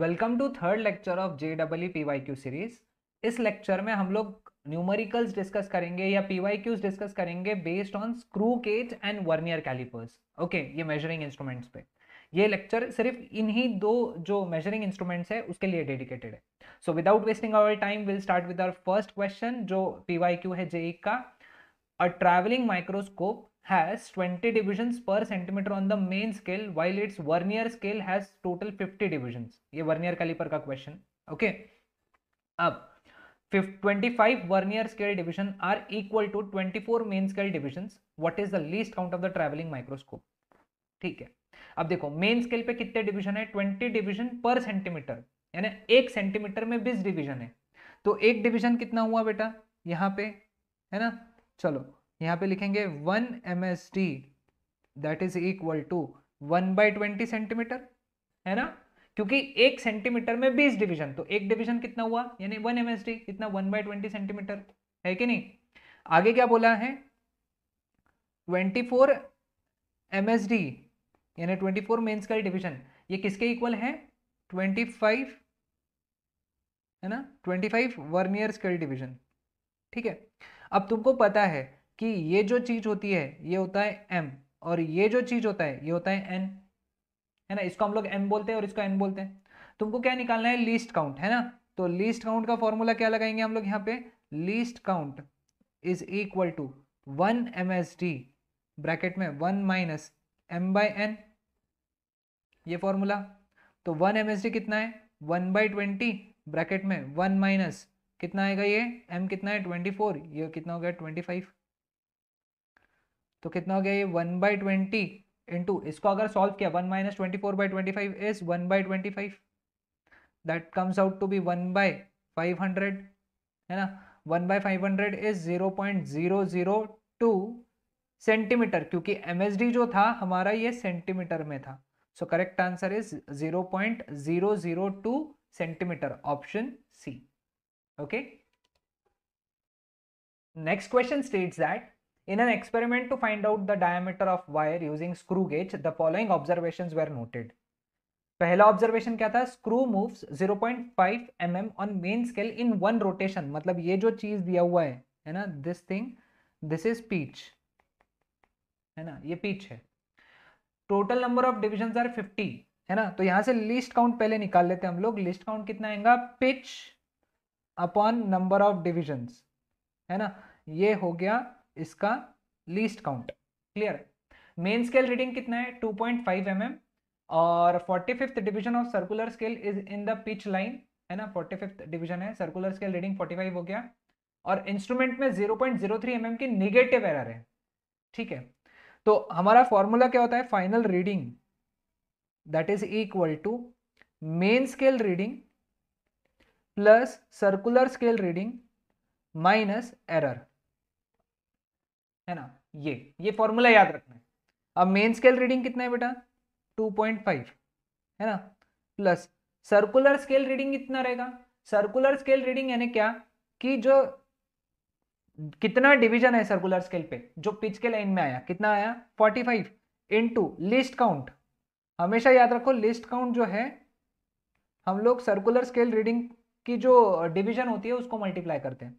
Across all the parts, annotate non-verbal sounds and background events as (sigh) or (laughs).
Welcome to third lecture of J double P Y Q series इस लेक्चर में हम लोग न्यूमरिकल्स डिस्कस करेंगे या पी वाई क्यूज डिस्कस करेंगे based on screw gauge and vernier callipers okay ये मेजरिंग इंस्ट्रूमेंट्स पे ये लेक्चर सिर्फ इन्हीं दो जो मेजरिंग इंस्ट्रूमेंट्स है उसके लिए डेडिकेटेड है so without wasting our time will start with our first question जो पी वाई क्यू है जे e e का a travelling microscope has 20 divisions per centimeter on the main scale while its vernier scale has total 50 divisions ye vernier caliper ka question okay? ab 25 vernier scale division are equal to 24 main scale divisions what is the least count of the traveling microscope theek hai ab dekho main scale pe kitne division hai 20 division per centimeter yani 1 centimeter mein 20 division hai to ek division kitna hua beta yahan pe hai na चलो यहाँ पे लिखेंगे one M S T that is equal to one by twenty centimetre है ना क्योंकि एक centimetre में बीस डिवीजन तो एक डिवीजन कितना हुआ यानी वन एम एस टी कितना वन बाई ट्वेंटी सेंटीमीटर है कि नहीं आगे क्या बोला है twenty four M S D यानी ट्वेंटी फोर मेन्स का डिवीजन ये किसके इक्वल है ट्वेंटी फाइव है ना twenty five vernier scale division ठीक है अब तुमको पता है कि ये जो चीज़ होती है ये होता है एम और ये जो चीज़ होता है ये होता है एन है ना इसको हम लोग एम बोलते हैं और इसको एन बोलते हैं तुमको क्या निकालना है लीस्ट काउंट है ना तो लीस्ट काउंट का फॉर्मूला क्या लगाएंगे हम लोग यहाँ पे least count is equal to one M S D bracket में one minus M by N ये फॉर्मूला तो वन एम एस डी कितना है वन बाई ट्वेंटी ब्रैकेट में वन माइनस कितना आएगा ये एम कितना है ट्वेंटी फोर ये कितना हो गया ट्वेंटी फाइव तो कितना हो गया ये वन बाई ट्वेंटी इंटू इसको अगर सॉल्व किया one minus twenty four by twenty five is one by twenty five that comes out to be one by five hundred है ना one by five hundred is zero point zero zero two centimetre क्योंकि M S D जो था हमारा ये centimetre में था so correct answer is zero point zero zero two centimetre option C okay next question states that In an experiment to find out the diameter of wire using screw gauge, the following observations were noted. पहला observation क्या था screw moves 0.5 mm on main scale in one rotation मतलब ये जो चीज दिया हुआ है है ना this thing this is pitch है ना ये पीच है total number of division are 50 है ना तो यहां से लिस्ट काउंट पहले निकाल लेते हैं हम लोग लिस्ट काउंट कितना आएगा pitch upon number of division है ना ये हो गया इसका least count clear main scale reading कितना है 2.5 पॉइंट mm और forty fifth division of circular scale is in the pitch line है ना फोर्टी फिफ्थ डिविजन है सर्कुलर स्केल रीडिंग 45 हो गया और इंस्ट्रूमेंट में 0.03 पॉइंट mm की निगेटिव एरर है ठीक है तो हमारा फॉर्मूला क्या होता है final reading that is equal to main scale reading plus circular scale reading minus error है ना ये ये फॉर्मूला याद रखना है अब मेन स्केल रीडिंग कितना है बेटा 2.5 है ना प्लस सर्कुलर स्केल रीडिंग कितना रहेगा सर्कुलर स्केल रीडिंग यानी क्या कि जो कितना डिवीजन है सर्कुलर स्केल पे जो पिच के लाइन में आया कितना आया 45 फाइव इंटू लिस्ट काउंट हमेशा याद रखो लिस्ट काउंट जो है हम लोग सर्कुलर स्केल रीडिंग की जो डिवीजन होती है उसको मल्टीप्लाई करते हैं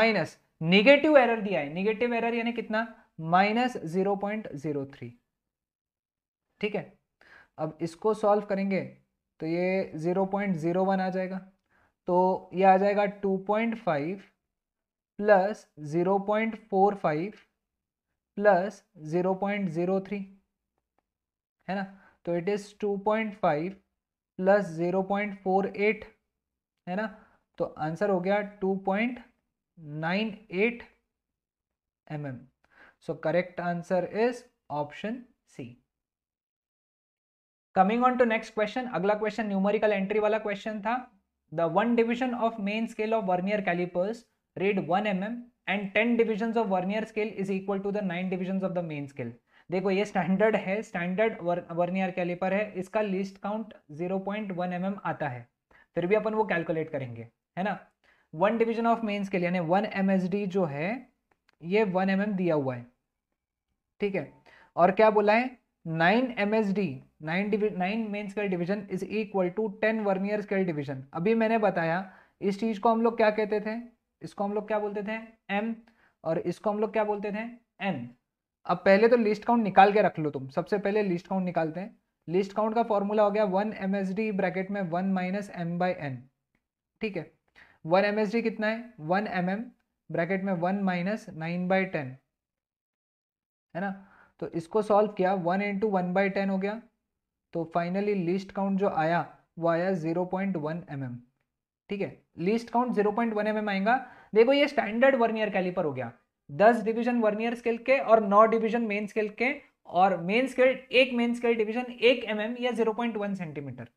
माइनस निगेटिव एरर दिया है निगेटिव एरर यानी कितना minus zero point zero three ठीक है अब इसको सॉल्व करेंगे तो ये जीरो पॉइंट जीरो वन आ जाएगा तो ये आ जाएगा two point five plus zero point four five plus zero point zero three है ना तो it is two point five plus zero point four eight है ना तो आंसर हो गया two point nine eight M M so correct answer is option C coming on to next question अगला question numerical entry वाला question था the one division of main scale of vernier callipers read one M M and ten division of vernier scale is equal to the nine division of the main scale देखो ये standard है standard vernier calliper है इसका least count zero point one M M आता है फिर भी अपन वो कैलकुलेट करेंगे है ना वन डिवीजन ऑफ मेंस के लिए यानी वन एम जो है ये वन एम mm दिया हुआ है ठीक है और क्या बोला है nine M S D nine nine main scale division is equal to ten vernier scale division अभी मैंने बताया इस चीज को हम लोग क्या कहते थे इसको हम लोग क्या बोलते थे एम और इसको हम लोग क्या बोलते थे एन अब पहले तो लिस्ट काउंट निकाल के रख लो तुम सबसे पहले लिस्ट काउंट निकालते हैं लिस्ट काउंट का फॉर्मूला हो गया वन एम ब्रैकेट में वन माइनस एम बाई ठीक है वन एम कितना है वन एम mm, ब्रैकेट में one minus nine by ten है ना तो इसको सॉल्व किया one into one by ten हो गया तो फाइनली लिस्ट काउंट जो आया वो आया zero point one M M ठीक है least count zero point one M M आएगा देखो ये स्टैंडर्ड वर्नियर कैलिपर हो गया दस डिवीजन वर्नियर स्केल के और नौ डिवीजन मेन स्केल के और मेन स्केल एक मेन स्केल डिवीजन एक एम mm या जीरो पॉइंट वन सेंटीमीटर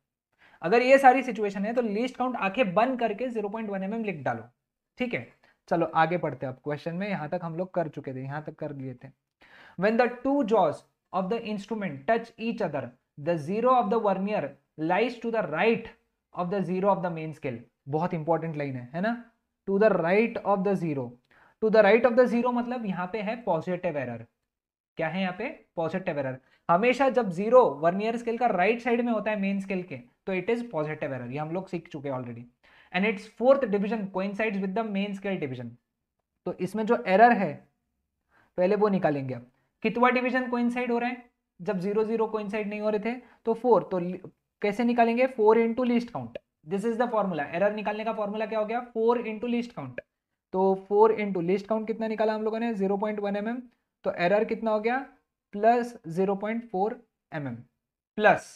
अगर ये सारी सिचुएशन है तो लिस्ट काउंट आंखें बंद करके जीरो पॉइंट वन एम लिख डालो ठीक है चलो आगे पढ़ते हैं अब क्वेश्चन में यहां तक हम लोग कर चुके थे यहां तक कर लिए थे when the two jaws of the instrument touch each other the zero of the vernier lies to the right of the zero of the main scale बहुत इंपॉर्टेंट लाइन है है ना to the right of the zero to the right of the zero मतलब यहाँ पे है positive error क्या है यहाँ पे पॉजिटिव एरर हमेशा जब जीरो वर्नियर स्केल का राइट right साइड में होता है मेन स्केल के तो इट इज पॉजिटिव एरर ये हम लोग सीख चुके हैं already and it's fourth division coincides with the main scale division तो इसमें जो एरर है पहले वो निकालेंगे आप कितवा डिविजन कोइंसाइड हो रहे हैं जब जीरो जीरो कोइंसाइड नहीं हो रहे थे तो फोर तो कैसे निकालेंगे four into least count this is the formula error निकालने का फॉर्मूला क्या हो गया फोर इंटू लिस्ट काउंट तो फोर इंटू लिस्ट काउंट कितना निकाला हम लोगों ने zero point one M M तो एरर कितना हो गया plus zero point four M M plus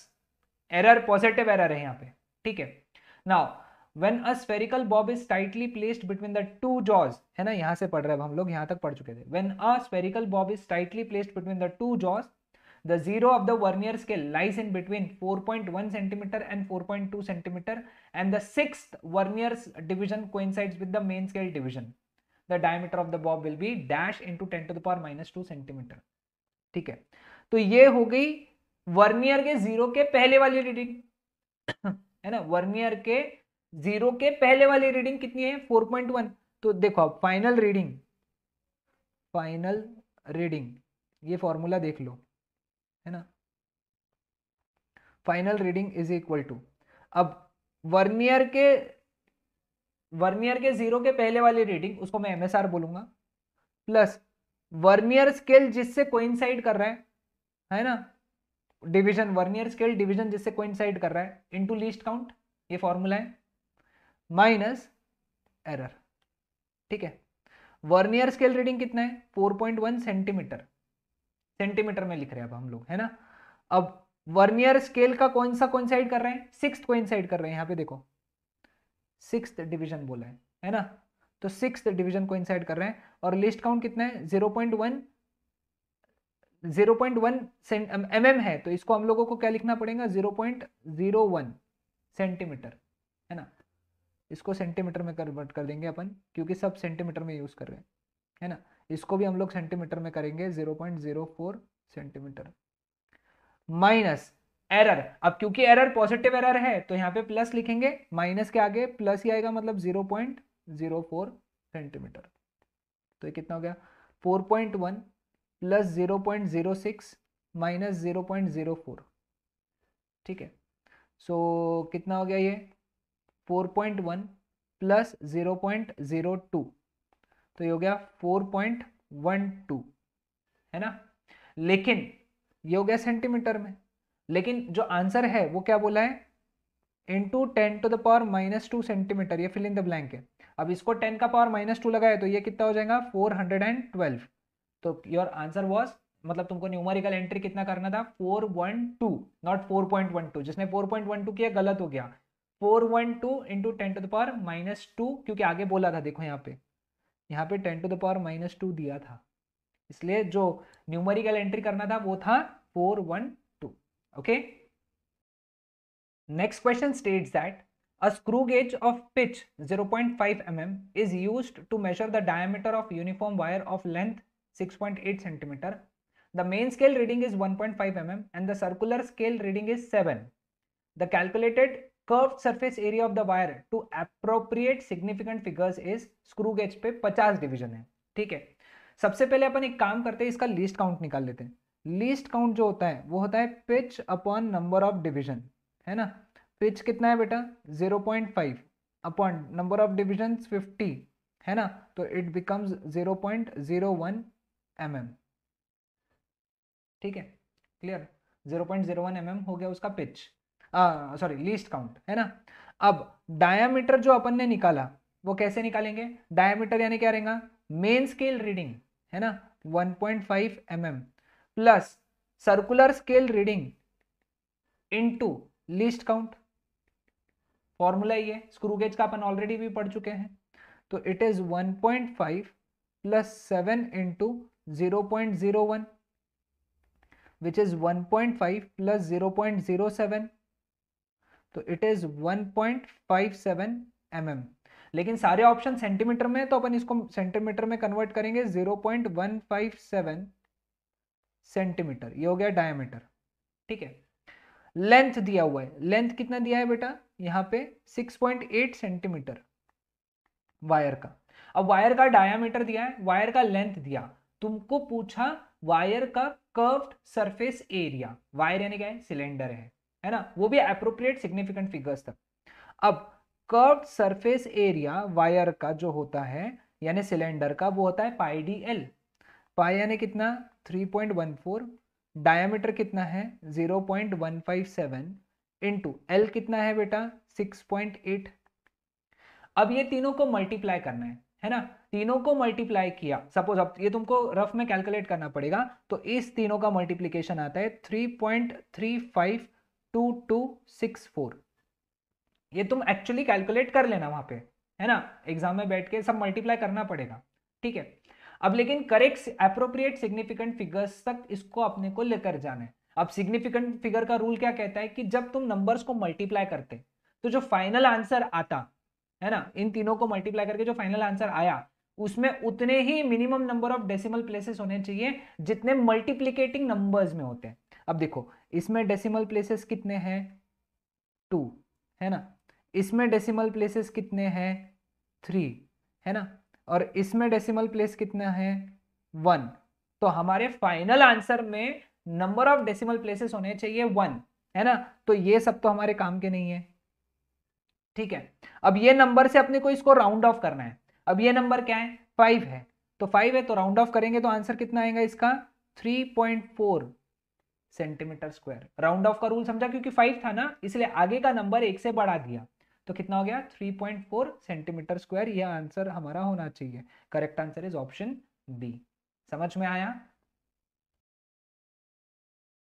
error positive error है यहाँ पे ठीक है now when a spherical bob is tightly placed between the two jaws है ना यहां से पढ़ रहे हैं हम लोग यहां तक पढ़ चुके थे when a spherical bob is tightly placed between the two jaws the zero of the vernier scale lies in between 4.1 centimetre and 4.2 centimetre and the six vernier division coincides with the main scale division the diameter of the bob will be dash into ten to the power minus two centimetre ठीक है तो ये हो गई vernier के zero के पहले वाली रीडिंग (coughs) है ना वर्नियर के जीरो के पहले वाली रीडिंग कितनी है फोर पॉइंट वन तो देखो आप फाइनल रीडिंग फाइनल रीडिंग ये फॉर्मूला देख लो है ना final reading is equal to अब वर्नियर के वर्नियर के जीरो के पहले वाली रीडिंग उसको मैं एम एस आर बोलूंगा प्लस वर्नियर स्केल जिससे कोइंसाइड कर रहा है है ना डिवीजन वर्नियर स्केल डिवीजन जिससे कोइंसाइड कर रहा है इनटू लीस्ट काउंट ये फॉर्मूला है माइनस एरर ठीक है वर्नियर स्केल रीडिंग कितना है 4.1 सेंटीमीटर सेंटीमीटर में लिख रहे हैं अब हम लोग है ना अब वर्नियर स्केल का कौन सा कोइंसाइड कर रहे हैं सिक्स कोइंसाइड कर रहे हैं यहाँ पे देखो सिक्स डिवीजन बोला है है ना तो सिक्स डिवीजन कोइंसाइड कर रहे हैं और लिस्ट काउंट कितना है zero point one zero point one M M है तो इसको हम लोगों को क्या लिखना पड़ेगा zero point zero one centimetre है ना इसको सेंटीमीटर में कन्वर्ट कर देंगे अपन क्योंकि सब सेंटीमीटर में यूज़ कर रहे हैं है ना इसको भी हम लोग सेंटीमीटर में करेंगे zero point zero four centimetre minus error अब क्योंकि एरर पॉजिटिव एरर है तो यहाँ पे प्लस लिखेंगे माइनस के आगे प्लस ही आएगा मतलब zero point zero four centimetre तो ये कितना हो गया four point one plus zero point zero six minus zero point zero four ठीक है सो so, कितना हो गया ये four point one plus zero point zero two तो ये हो गया फोर पॉइंट वन टू है ना लेकिन ये हो गया सेंटीमीटर में लेकिन जो आंसर है वो क्या बोला है into ten to the power minus two centimetre ये फिल इन द ब्लैंक है अब इसको टेन का पावर माइनस टू लगाए तो ये कितना हो जाएगा फोर हंड्रेड एंड ट्वेल्व तो योर आंसर वॉज मतलब तुमको न्यूमेरिकल एंट्री कितना करना था four one two not four point one two जिसने फोर पॉइंट वन टू किया गलत हो गया four one two into ten to the power minus two क्योंकि आगे बोला था देखो यहाँ पे यहाँ पे ten to the power minus two दिया था इसलिए जो न्यूमेरिकल एंट्री करना था वो था four one two okay next question state that of pitch zero point five 0.5 mm is use to measure the diameter of uniform wire of length 6.8 centimeter. The main scale reading is 1.5 mm and the circular scale reading is 7. The calculated curved surface area of the wire to appropriate significant figures is screw gauge पे 50 division है ठीक है सबसे पहले अपन एक काम करते हैं इसका लीस्ट काउंट निकाल लेते हैं लीस्ट काउंट जो होता है वो होता है pitch upon number of division है ना पिच कितना है बेटा 0.5 अपॉन नंबर ऑफ डिविजन 50 है ना तो इट बिकम्स 0.01 एम mm. ठीक है clear zero point zero one M हो गया उसका पिच सॉरी लीस्ट काउंट है ना अब डायामीटर जो अपन ने निकाला वो कैसे निकालेंगे डायामीटर यानी क्या रहेगा मेन स्केल रीडिंग है ना 1.5 point mm, plus circular scale reading into least count formula ये स्क्रू गेज का अपन ऑलरेडी भी पढ़ चुके हैं तो it is 1.5 point five plus seven into 0.01 which is 1.5 plus 0.07 तो इट इज 1.57 mm लेकिन सारे ऑप्शन सेंटीमीटर में तो अपन इसको सेंटीमीटर में कन्वर्ट करेंगे 0.157 सेंटीमीटर ये हो गया डायमीटर ठीक है लेंथ दिया हुआ है लेंथ कितना दिया है बेटा यहां पे 6.8 सेंटीमीटर वायर का अब वायर का डायामीटर दिया है वायर का लेंथ दिया तुमको पूछा वायर का कर्व्ड सरफेस एरिया वायर यानी क्या है सिलेंडर है है ना वो भी अप्रोप्रिएट सिग्निफिकेंट फिगर्स तक अब कर्व्ड सरफेस एरिया वायर का जो होता है यानी सिलेंडर का वो होता है पाई डी एल पाई यानी कितना 3.14 डायमीटर कितना है 0.157 इनटू एल कितना है बेटा 6.8 अब ये तीनों को मल्टीप्लाई करना है है ना तीनों को मल्टीप्लाई किया सपोज अब ये तुमको रफ में कैलकुलेट करना पड़ेगा तो इस तीनों का मल्टीप्लीकेशन आता है three point three five two two six four ये तुम एक्चुअली कैलकुलेट कर लेना वहां पे है ना एग्जाम में बैठ के सब मल्टीप्लाई करना पड़ेगा ठीक है अब लेकिन करेक्ट अप्रोप्रिएट सिग्निफिकेंट फिगर्स तक इसको अपने को लेकर जाना है अब सिग्निफिकेंट फिगर का रूल क्या कहता है कि जब तुम नंबर्स को मल्टीप्लाई करते तो जो फाइनल आंसर आता है ना इन तीनों को मल्टीप्लाई करके जो फाइनल आंसर आया उसमें उतने ही minimum number of decimal places होने चाहिए जितने मल्टीप्लीकेटिंग नंबर्स में होते हैं अब देखो इसमें डेसिमल प्लेसेस कितने हैं टू है ना इसमें डेसिमल प्लेसेस कितने हैं थ्री है ना और इसमें डेसिमल प्लेस कितना है वन तो हमारे फाइनल आंसर में नंबर ऑफ डेसिमल प्लेसेस होने चाहिए वन है ना तो ये सब तो हमारे काम के नहीं है ठीक है अब ये नंबर से अपने को इसको राउंड ऑफ करना है अब ये नंबर क्या है फाइव है तो फाइव है तो राउंड ऑफ करेंगे तो आंसर कितना आएगा इसका three point four centimetre square round off का रूल समझा क्योंकि फाइव था ना इसलिए आगे का नंबर एक से बढ़ा दिया तो कितना हो गया three point four centimetre square यह आंसर हमारा होना चाहिए correct answer is option B समझ में आया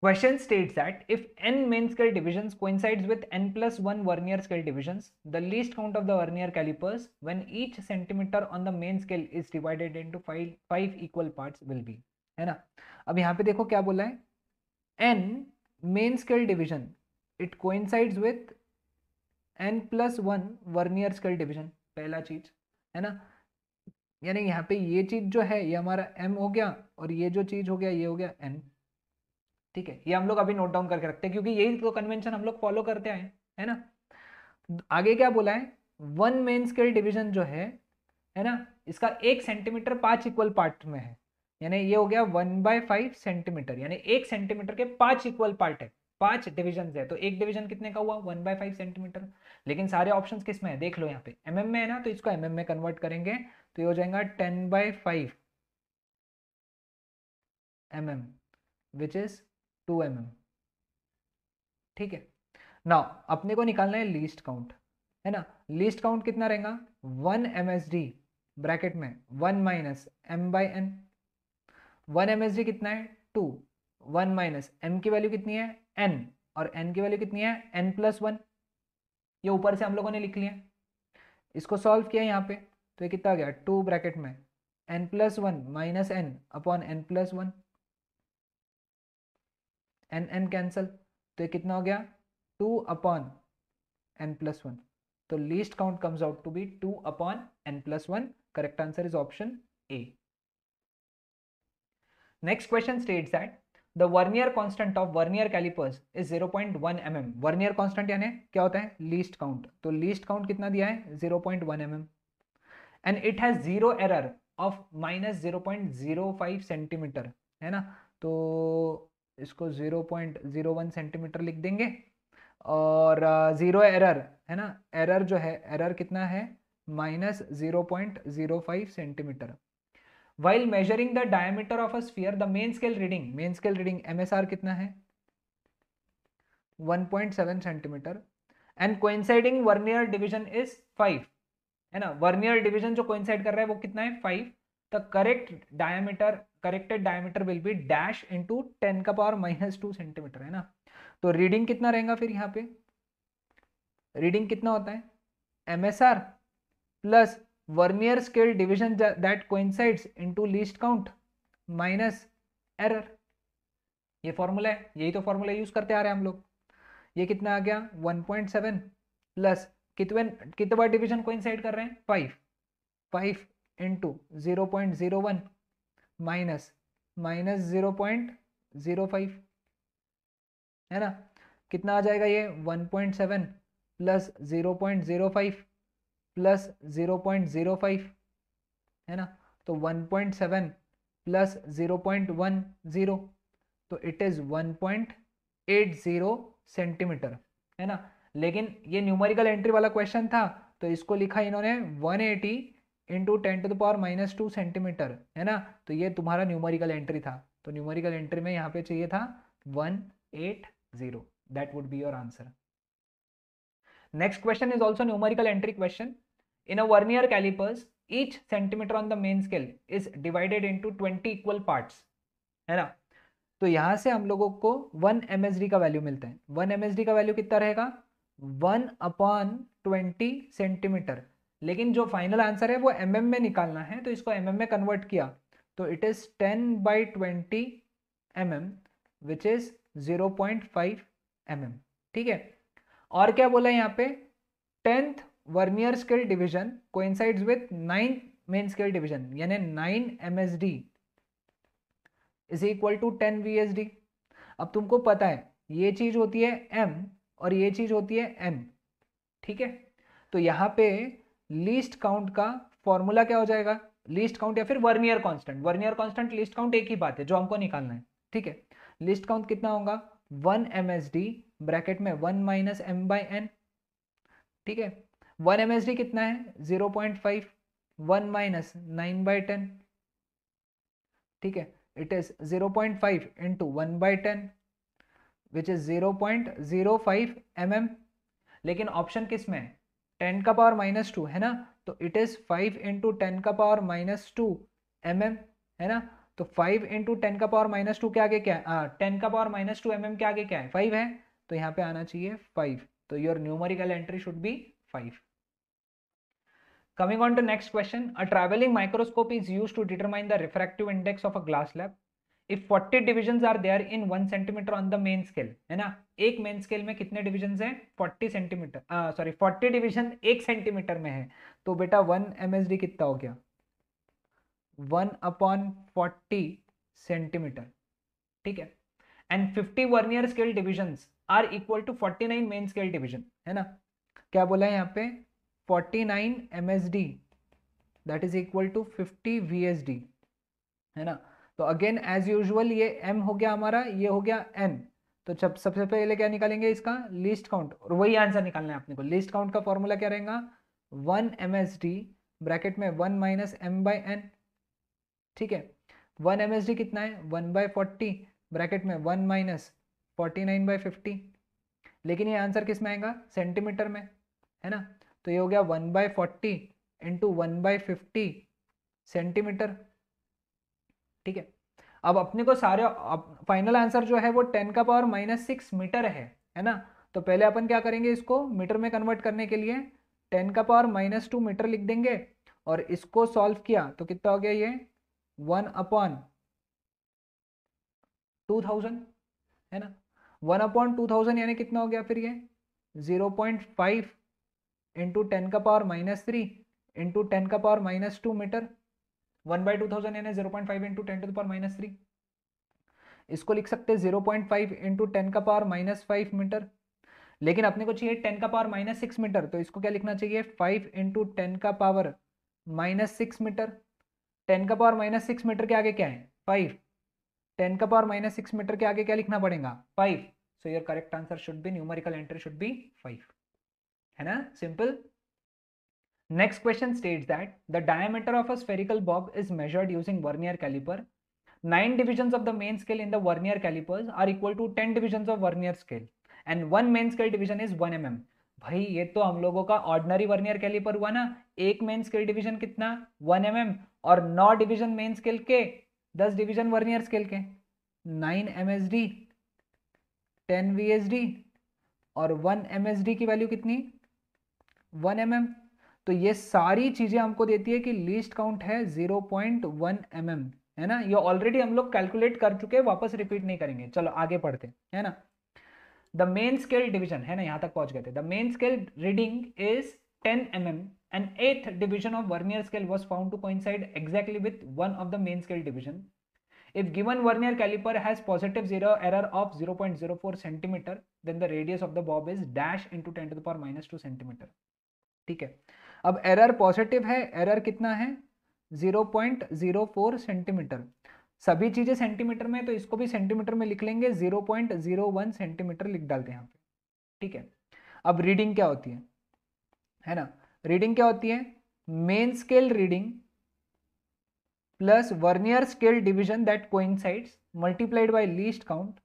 Question states that if n main scale divisions coincides with n plus 1 vernier scale divisions, the least count of the vernier calipers when each centimeter on the main scale is divided into five, five equal parts will be. है ना अब यहाँ पे देखो क्या बोला है n main scale division it coincides with n plus one vernier scale division पहला चीज है ना यानी यहाँ पे ये चीज जो है ये हमारा m हो गया और ये जो चीज हो गया ये हो गया n ठीक है ये हम लोग अभी नोट डाउन करके रखते हैं क्योंकि यही तो कन्वेंशन हम लोग फॉलो करते आए है ना आगे क्या बोला है वन मेन स्केल डिविजन जो है है ना इसका एक सेंटीमीटर पांच इक्वल पार्ट में है यानी ये हो गया वन बाय फाइव सेंटीमीटर यानी एक सेंटीमीटर के पांच इक्वल पार्ट है पांच डिविजन है तो एक डिविजन कितने का हुआ वन बाय फाइव सेंटीमीटर लेकिन सारे ऑप्शन किस में है देख लो यहाँ पे एम mm में है ना तो इसको एम mm में कन्वर्ट करेंगे तो ये हो जाएगा ten by five M M which is two M mm. ठीक है ना अपने को निकालना है लीस्ट काउंट है ना लीस्ट काउंट कितना रहेगा one M S D bracket में one minus M by N one M S D कितना है टू वन माइनस एम की वैल्यू कितनी है एन और एन की वैल्यू कितनी है एन प्लस वन ये ऊपर से हम लोगों ने लिख लिया इसको सॉल्व किया यहाँ पे तो ये कितना आ गया टू ब्रैकेट में N plus one minus N upon N plus one N N cancel तो ये कितना हो गया two upon N plus one तो least count comes out to be two upon N plus one correct answer is option A Next question states that the Vernier constant of Vernier calipers is 0.1 mm. Vernier constant यानी क्या होता है least count. तो least count कितना दिया है 0.1 mm. And it has zero error of minus 0.05 centimetre है ना तो इसको zero point zero one centimetre लिख देंगे और ज़ीरो एरर है ना एरर जो है एरर कितना है minus zero point zero five centimetre while measuring the diameter of a sphere the main scale reading main scale reading M कितना है 1.7 centimetre and coinciding vernier division is five है ना वर्नियर डिवीजन जो coincide कर रहा है वो कितना है five the correct diameter corrected diameter will be dash into ten का पावर माइनस टू सेंटीमीटर है ना तो रीडिंग कितना रहेगा फिर यहाँ पे रीडिंग कितना होता है M S R plus vernier scale division that coincides into least count minus error ये फॉर्मूला है यही तो फॉर्मूला यूज करते आ रहे हैं हम लोग ये कितना आ गया 1.7 प्लस कितने कितने बार डिविजन कोइंसाइड कर रहे हैं five five into zero point zero one minus minus zero point zero five है ना कितना आ जाएगा ये one point seven plus zero point zero five plus zero point zero five है ना तो one point seven plus zero point one zero तो it is one point eight zero centimetre है ना लेकिन ये न्यूमेरिकल एंट्री वाला क्वेश्चन था तो इसको लिखा इन्होंने one eighty into ten to the power minus two centimetre है ना तो ये तुम्हारा न्यूमरिकल एंट्री था तो न्यूमरिकल एंट्री में यहाँ पे चाहिए था one eight zero that would be your answer next question is also numerical entry question in a vernier callipers each centimetre on the main scale is divided into twenty equal parts है ना तो यहाँ से हम लोगों को 1 msd का value मिलता है 1 msd का वैल्यू कितना रहेगा वन अपॉन ट्वेंटी सेंटीमीटर लेकिन जो फाइनल आंसर है वो एम mm में निकालना है तो इसको एम mm में कन्वर्ट किया तो it is ten by twenty M M which is zero point five M M ठीक है और क्या बोला यहाँ पे tenth vernier scale division coincides with nine main scale division यानी nine M S D is equal to ten V S D अब तुमको पता है ये चीज़ होती है एम और ये चीज़ होती है एन ठीक है तो यहाँ पे लीस्ट काउंट का फॉर्मूला क्या हो जाएगा लीस्ट काउंट या फिर vernier constant vernier constant least count एक ही बात है जो हमको निकालना है ठीक है लिस्ट काउंट कितना होगा one M S D bracket में one minus M by N ठीक है वन एम एस डी कितना है zero point five one minus nine by ten ठीक है it is zero point five into one by ten which is zero point zero five M M लेकिन option किस में है टेन का power minus to है ना तो it is five into ten का power minus two M M है ना तो फाइव इंटू टेन का पावर माइनस टू के आगे क्या है टेन का power minus two M M के आगे क्या है फाइव है तो यहाँ पे आना चाहिए फाइव तो your numerical entry should be five coming on to next question a travelling microscope is use to determine the refractive index of a glass lab if 40 division are there in one centimetre on the main scale है ना एक main scale में कितने division है forty centimetre sorry forty division एक centimetre में है तो बेटा वन एम कितना हो गया वन अपॉन फोर्टी सेंटीमीटर ठीक है and 50 vernier scale division are equal to forty nine main scale division है ना क्या बोला है यहाँ पे forty nine M S D that is equal to fifty V S D है ना तो अगेन एज यूजल ये एम हो गया हमारा ये हो गया एन तो जब सबसे पहले क्या निकालेंगे इसका लिस्ट काउंट और वही आंसर निकालना है आपने को लिस्ट काउंट का फॉर्मूला क्या रहेगा one M S D bracket में one minus M by N ठीक है वन एम एस डी कितना है वन बाय फोर्टी ब्रैकेट में one minus forty nine by fifty लेकिन ये आंसर किस में आएगा सेंटीमीटर में है ना तो ये हो गया one by forty into one by fifty centimetre ठीक है अब अपने को सारे फाइनल आंसर जो है वो टेन का पावर माइनस सिक्स मीटर है है ना तो पहले अपन क्या करेंगे इसको मीटर में कन्वर्ट करने के लिए टेन का पावर माइनस टू मीटर लिख देंगे और इसको सॉल्व किया तो कितना हो गया ये वन अपॉन टू थाउजेंड है ना वन अपॉन टू थाउजेंड यानी कितना हो गया फिर ये zero point five into ten का power minus three into ten का power minus two metre one by two thousand यानी zero point five into ten to the power minus three इसको लिख सकते हैं zero point five into ten का power minus five metre लेकिन अपने को चाहिए टेन का पावर माइनस सिक्स मीटर तो इसको क्या लिखना चाहिए फाइव इंटू टेन का power minus six metre ten का पावर माइनस सिक्स मीटर के आगे क्या है फाइव टेन का पावर माइनस सिक्स मीटर के आगे क्या लिखना पड़ेगा five so your correct answer should be numerical entry should be five है ना simple Next question states that the diameter of a spherical bob is measured using vernier caliper. 9 divisions of the main scale in the vernier calipers are equal to 10 divisions of vernier scale and one main scale division is 1 mm. भाई ये तो हम लोगों का ordinary vernier caliper हुआ ना एक main scale division कितना 1 एम mm और नौ डिवीजन मेन स्केल के 10 डिवीजन वर्नियर स्केल के 9 M S D ten V S D और 1 एम एस डी की वैल्यू कितनी 1 एम mm. तो ये सारी चीजें हमको देती है कि लीस्ट काउंट है जीरो पॉइंट mm, है ना ये ऑलरेडी हम लोग कैलकुलेट कर चुके हैं वापस रिपीट नहीं करेंगे चलो आगे पढ़ते है ना द मेन स्केल डिविजन है ना यहां तक पहुंच गए थे the main scale reading is 10 M M and eighth division of vernier scale was found to coincide exactly with one of the main scale division if given vernier calliper has positive zero error of 0.04 point zero four centimetre then the radius of the bob is dash into ten to the power ठीक है अब error positive है error कितना है 0.04 centimetre सभी चीज़ें centimetre में तो इसको भी सेंटीमीटर में लिख लेंगे 0.01 सेंटीमीटर लिख डालते हैं यहाँ पे ठीक है अब रीडिंग क्या होती है है ना रीडिंग क्या होती है main scale reading plus vernier scale division that coincides multiplied by least count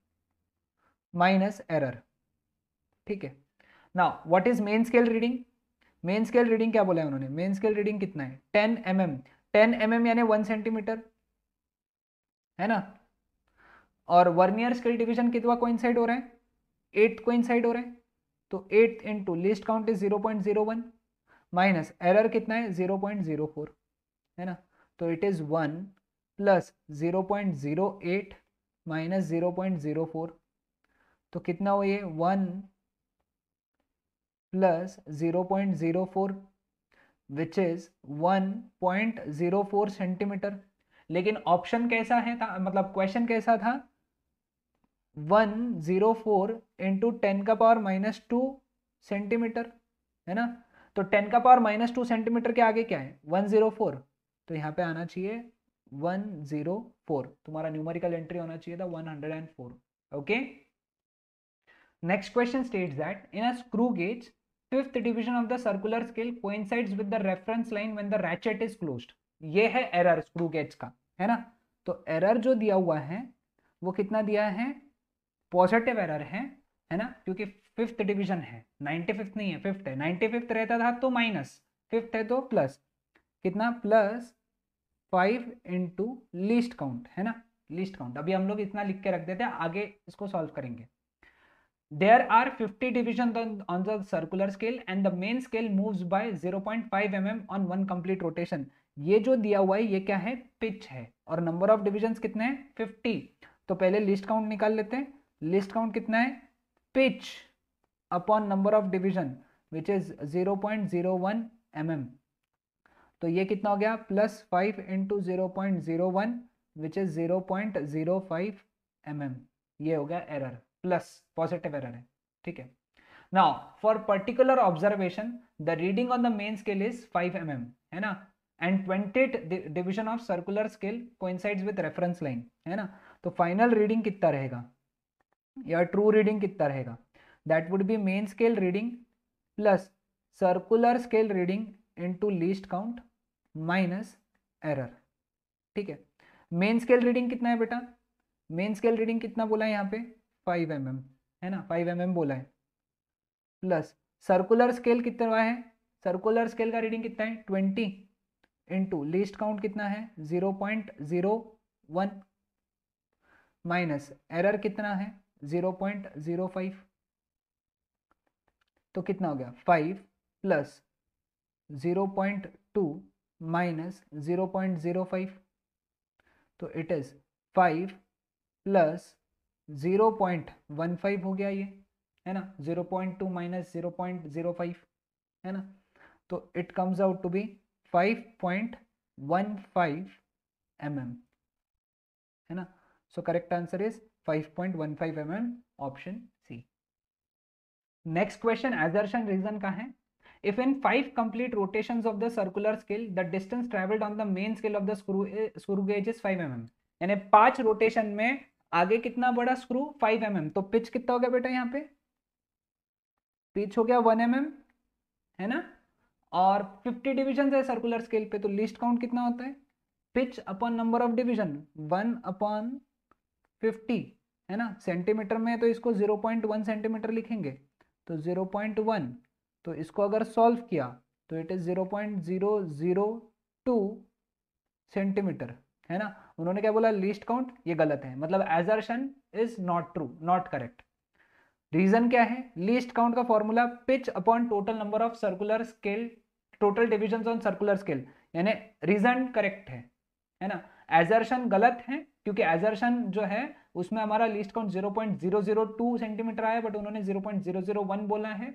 minus error ठीक है now what is main scale reading main scale reading क्या बोला है उन्होंने मेन स्केल रीडिंग कितना है ten M M ten M M यानी one centimetre है ना और वर्नियर स्केल डिविजन कितवा कोइंसाइड हो रहा है एट्थ कोइंसाइड हो रहे हैं तो eighth into least count is zero point zero one minus error कितना है जीरो पॉइंट जीरो फोर है ना तो it is one plus zero point zero eight minus zero point zero four तो कितना हो ये one plus 0.04 which is 1.04 centimetre लेकिन ऑप्शन कैसा है था मतलब क्वेश्चन कैसा था 104 जीरो फोर इंटू टेन का पावर माइनस टू सेंटीमीटर है ना तो 10 का पावर माइनस टू सेंटीमीटर के आगे क्या है 104 तो यहाँ पे आना चाहिए 104 तुम्हारा न्यूमेरिकल एंट्री होना चाहिए था 104 okay next question states that in a screw gauge fifth division of the circular scale coincides with the reference line when the ratchet is close ये है एरर स्क्रू गेज का है ना तो एरर जो दिया हुआ है वो कितना दिया है पॉजिटिव एरर है है ना क्योंकि फिफ्थ डिवीजन है नाइन्टी फिफ्थ नहीं है फिफ्थ है नाइन्टी फिफ्थ रहता था तो माइनस फिफ्थ है तो प्लस कितना plus five into least count है ना लिस्ट काउंट अभी हम लोग इतना लिख के रख देते हैं आगे इसको सॉल्व करेंगे There are 50 divisions on, on the circular scale and the main scale moves by 0.5 mm on one complete rotation. ये जो दिया हुआ है ये क्या है पिच है और नंबर ऑफ डिविजन कितने हैं फिफ्टी तो पहले लिस्ट काउंट निकाल लेते हैं लिस्ट काउंट कितना है pitch upon number of division which is zero zero point one M M तो ये कितना हो गया plus five into zero point zero one which is zero point zero five M M ये हो गया एरर प्लस पॉजिटिव एरर है ठीक है now for particular observation the reading on the main scale is 5 M mm, है ना and twenty division of circular scale coincides with reference line है ना तो फाइनल रीडिंग कितना रहेगा या ट्रू रीडिंग कितना रहेगा that would be main scale reading plus circular scale reading into least count minus error ठीक है मेन स्केल रीडिंग कितना है बेटा मेन स्केल रीडिंग कितना बोला है यहाँ पे फाइव एम mm, है ना फाइव एम mm बोला है प्लस सर्कुलर स्केल कितना है सर्कुलर स्केल का रीडिंग कितना है ट्वेंटी इंटू लीस्ट काउंट कितना है zero point zero one minus error कितना है ज़ीरो पॉइंट ज़ीरो फाइव तो कितना हो गया five plus zero point two minus zero point zero five तो it is five plus zero point one five हो गया ये है ना zero point two minus zero point zero five है ना तो it comes out to be five point one five M M है ना so correct answer is five point one five M M option C next question assertion reason का है if in five complete rotations of the circular scale the distance traveled on the main scale of the screw eh, screw gauge is 5 mm यानी पांच rotation में आगे कितना बड़ा screw five M mm. तो pitch कितना हो गया बेटा यहाँ पे पिच हो गया वन एम mm, है ना और फिफ्टी डिविजन है सर्कुलर स्केल पे तो लीस्ट काउंट कितना होता है pitch upon number of division one upon fifty है ना सेंटीमीटर में तो इसको जीरो पॉइंट वन सेंटीमीटर लिखेंगे तो जीरो पॉइंट वन तो इसको अगर सॉल्व किया तो it is zero point zero zero two centimetre है ना उन्होंने क्या बोला लीस्ट काउंट ये गलत है मतलब assertion is not true not correct reason क्या है लीस्ट काउंट का formula pitch upon total number of circular scale total division on circular scale यानी रीजन करेक्ट है है ना एजर्शन गलत है क्योंकि एजर्शन जो है उसमें हमारा लीस्ट काउंट 0.002 सेंटीमीटर आया बट उन्होंने 0.001 बोला है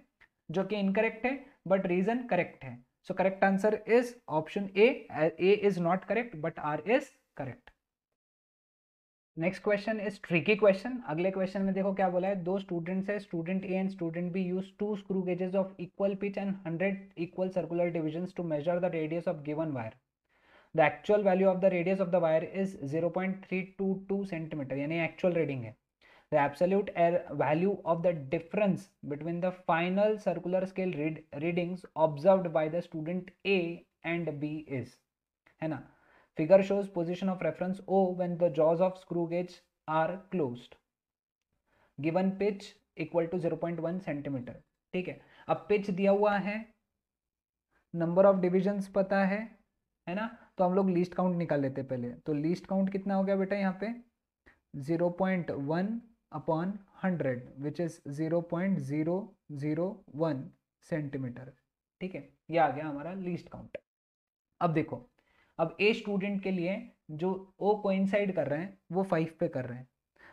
जो कि इनकरेक्ट है बट रीजन करेक्ट है so correct answer is option A A is not correct but R is correct next question is tricky question अगले क्वेश्चन में देखो क्या बोला है दो स्टूडेंट्स है student A and student B use two screw gauges of equal pitch and hundred equal circular division to measure the radius of given wire the actual value of the radius of the wire is zero point three two two centimetre यानी actual reading है the absolute uh value of the difference between the final circular scale readings observe by the student A and B is है ना Figure shows position of reference O when the jaws of screw gauge are closed. Given pitch equal to 0.1 centimetre ठीक है अब pitch दिया हुआ है number of divisions पता है है ना तो हम लोग लीस्ट काउंट निकाल लेते पहले तो लीस्ट काउंट कितना हो गया बेटा यहाँ पे 0.1 point one upon hundred which is zero point zero zero one centimetre ठीक है ये आ गया हमारा लीस्ट काउंट अब देखो अब ए स्टूडेंट के लिए जो ओ कोइंसाइड कर रहे हैं वो फाइव पे कर रहे हैं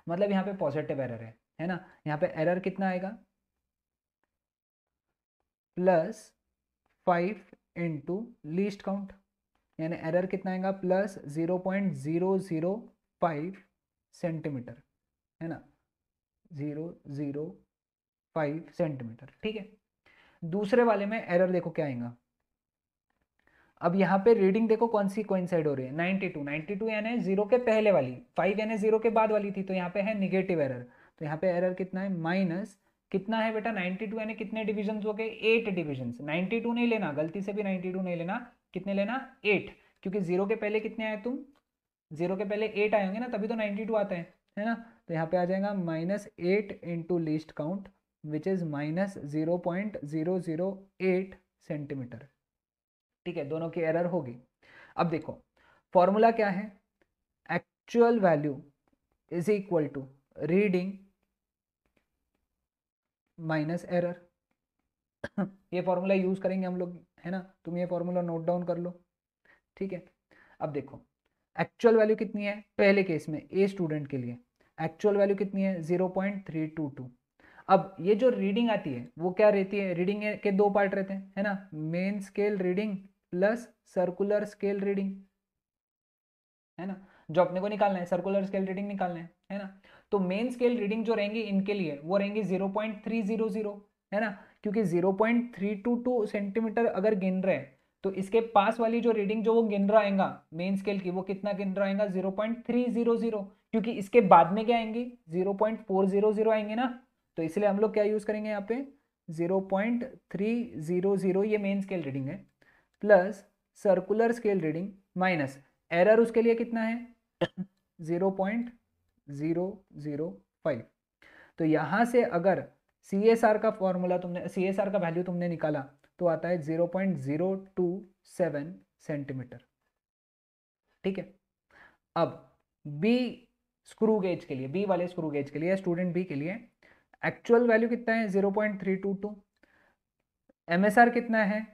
मतलब यहाँ पे पॉजिटिव एरर है है ना यहाँ पे एरर कितना आएगा plus five into least count यानी एरर कितना आएगा plus zero point zero zero five centimetre है ना जीरो जीरो फाइव सेंटीमीटर ठीक है दूसरे वाले में एरर देखो क्या आएगा अब यहाँ पे रीडिंग देखो कौन सी कोइंसाइड हो रही है टू 92 टू यानी जीरो के पहले वाली फाइव यानी जीरो के बाद वाली थी तो यहाँ पे है निगेटिव एरर तो यहाँ पे एरर कितना है माइनस कितना है बेटा टू यानी कितने डिविजन हो गए एट डिविजन 92 नहीं लेना गलती से भी टू नहीं लेना कितने लेना एट क्योंकि जीरो के पहले कितने आए तुम जीरो के पहले एट आए होंगे ना तभी तो टू आते हैं है ना तो यहाँ पे आ जाएगा minus eight into least count which is minus zero point zero zero eight centimetre ठीक है दोनों की एरर होगी अब देखो फॉर्मूला क्या है actual value is equal to reading minus error ये फॉर्मूला यूज करेंगे हम लोग है ना तुम ये फॉर्मूला नोट डाउन कर लो ठीक है अब देखो एक्चुअल वैल्यू कितनी है पहले केस में ए स्टूडेंट के लिए एक्चुअल वैल्यू कितनी है zero point three two two अब ये जो रीडिंग आती है वो क्या रहती है रीडिंग के दो पार्ट रहते हैं है ना main scale reading plus circular scale reading है ना जो अपने को निकालना है सर्कुलर स्केल रीडिंग निकालना है है ना तो मेन स्केल रीडिंग जो रहेंगी इनके लिए वो रहेंगी zero point three zero zero है ना क्योंकि zero point three two two centimetre अगर गिन रहे हैं तो इसके पास वाली जो रीडिंग जो वो गिन रहा आएगा मेन स्केल की वो कितना गिन रहा आएगा zero point three zero zero क्योंकि इसके बाद में क्या आएंगी zero point four zero zero आएंगे ना तो इसलिए हम लोग क्या यूज़ करेंगे यहाँ पे zero point three zero zero ये मेन स्केल रीडिंग है plus circular scale reading minus error उसके लिए कितना है zero point zero zero five तो यहां से अगर सी एस आर का फॉर्मूला तुमने सी एस आर का वैल्यू तुमने निकाला तो आता है zero point zero two seven centimetre ठीक है अब बी स्क्रू गेज के लिए बी वाले स्क्रू गेज के लिए स्टूडेंट बी के लिए एक्चुअल वैल्यू कितना है zero point three two two M S R कितना है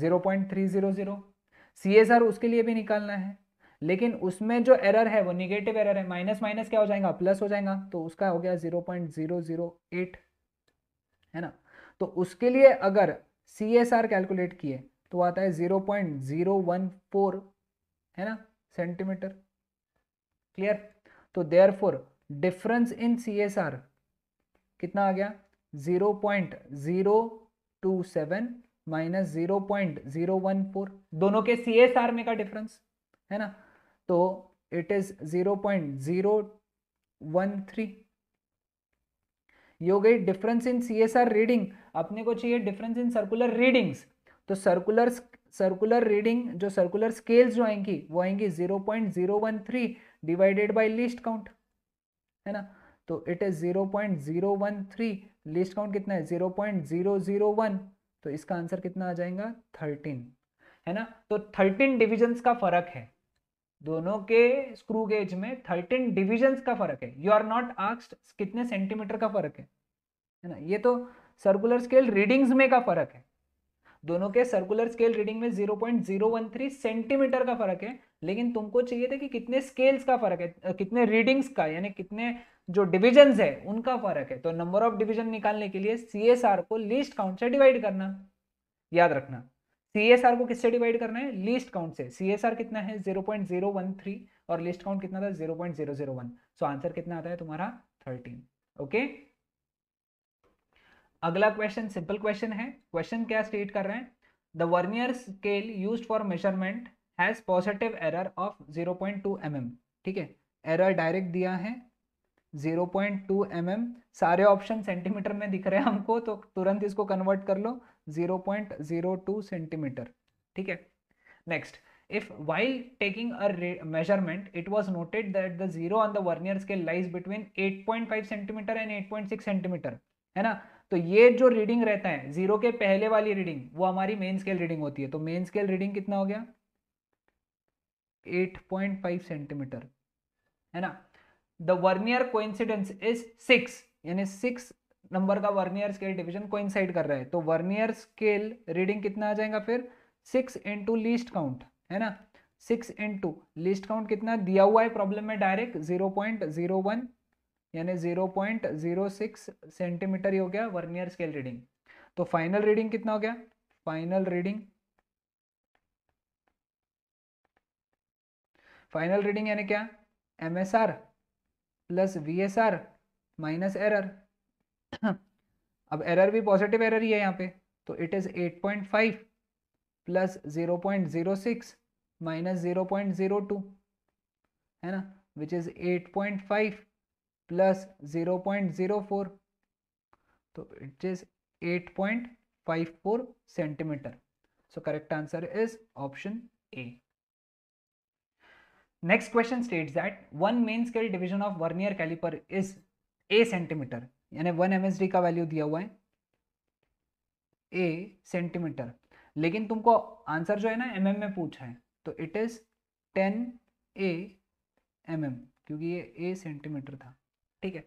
zero point three zero zero C S R उसके लिए भी निकालना है लेकिन उसमें जो एरर है वो निगेटिव एरर है माइनस माइनस क्या हो जाएगा प्लस हो जाएगा तो उसका हो गया zero point zero zero eight है ना तो उसके लिए अगर सी एस आर कैलकुलेट किए तो आता है zero point zero one four है ना सेंटीमीटर क्लियर तो therefore difference in C S R कितना आ गया zero point zero two seven minus zero point zero one four दोनों के सी एस आर में का डिफरेंस है ना तो it is zero point zero one three ये हो गई difference in C S R reading अपने को चाहिए डिफरेंस इन सर्कुलर रीडिंग्स तो सर्कुलर सर्कुलर रीडिंग जो सर्कुलर स्केल्स जो आएंगी वो आएंगी zero point zero one three divided by least count है ना तो it is zero point zero one three least count कितना है zero point zero zero one तो इसका आंसर कितना आ जाएगा थर्टीन है ना तो थर्टीन डिविजन्स का फर्क है दोनों के स्क्रू गेज में थर्टीन डिविजन्स का फर्क है यू आर नॉट आस्ट कितने सेंटीमीटर का फर्क है है ना ये तो सर्कुलर स्केल रीडिंग्स में का फर्क है दोनों के सर्कुलर स्केल रीडिंग में 0.013 सेंटीमीटर का फर्क है लेकिन तुमको चाहिए था कि कितने स्केल्स का फर्क है कितने रीडिंग्स का यानी कितने जो डिविजन है उनका फर्क है तो नंबर ऑफ डिविजन निकालने के लिए सी को लिस्ट काउंट से डिवाइड करना याद रखना सी को किससे डिवाइड करना है लिस्ट काउंट से सी कितना है 0.013 और लिस्ट काउंट कितना था 0.001 सो so आंसर कितना आता है तुम्हारा 13 ओके okay? अगला क्वेश्चन सिंपल क्वेश्चन है क्वेश्चन क्या स्टेट कर रहे हैं the vernier scale use for measurement has positive error of 0.2 point mm ठीक है एरर डायरेक्ट दिया है zero point two M M सारे ऑप्शन सेंटीमीटर में दिख रहे हैं हमको तो तुरंत इसको कन्वर्ट कर लो zero point zero two centimetre ठीक है next if while taking a measurement it was noted that the zero on the vernier scale lies between 8.5 centimeter and 8.6 centimetre है ना तो ये जो रीडिंग रहता है जीरो के पहले वाली रीडिंग वो हमारी मेन स्केल रीडिंग होती है तो मेन स्केल रीडिंग कितना हो गया 8.5 सेंटीमीटर है ना the vernier coincidence is six यानी सिक्स नंबर का वर्नियर स्केल डिवीजन कोइंसाइड कर रहा है तो वर्नियर स्केल रीडिंग कितना आ जाएगा फिर सिक्स इंटू लीस्ट काउंट है ना सिक्स इंटू लीस्ट काउंट कितना दिया हुआ है प्रॉब्लम में direct zero point zero one यानी zero point zero six centimetre ही हो गया वर्नियर स्केल रीडिंग तो फाइनल रीडिंग कितना हो गया फाइनल रीडिंग फाइनल रीडिंग यानी क्या M S R plus V S R minus error अब एरर भी पॉजिटिव एरर ही है यहाँ पे तो it is eight point five plus zero point zero six minus zero point zero two है ना which is eight point five plus zero point zero four तो it is eight point five four centimetre so correct answer is option A next question state that one main scale division of vernier caliper is a centimetre यानी one M का value दिया हुआ है ए centimetre लेकिन तुमको answer जो है ना एम mm में पूछा है तो it is ten A M क्योंकि ये ए सेंटीमीटर था ठीक है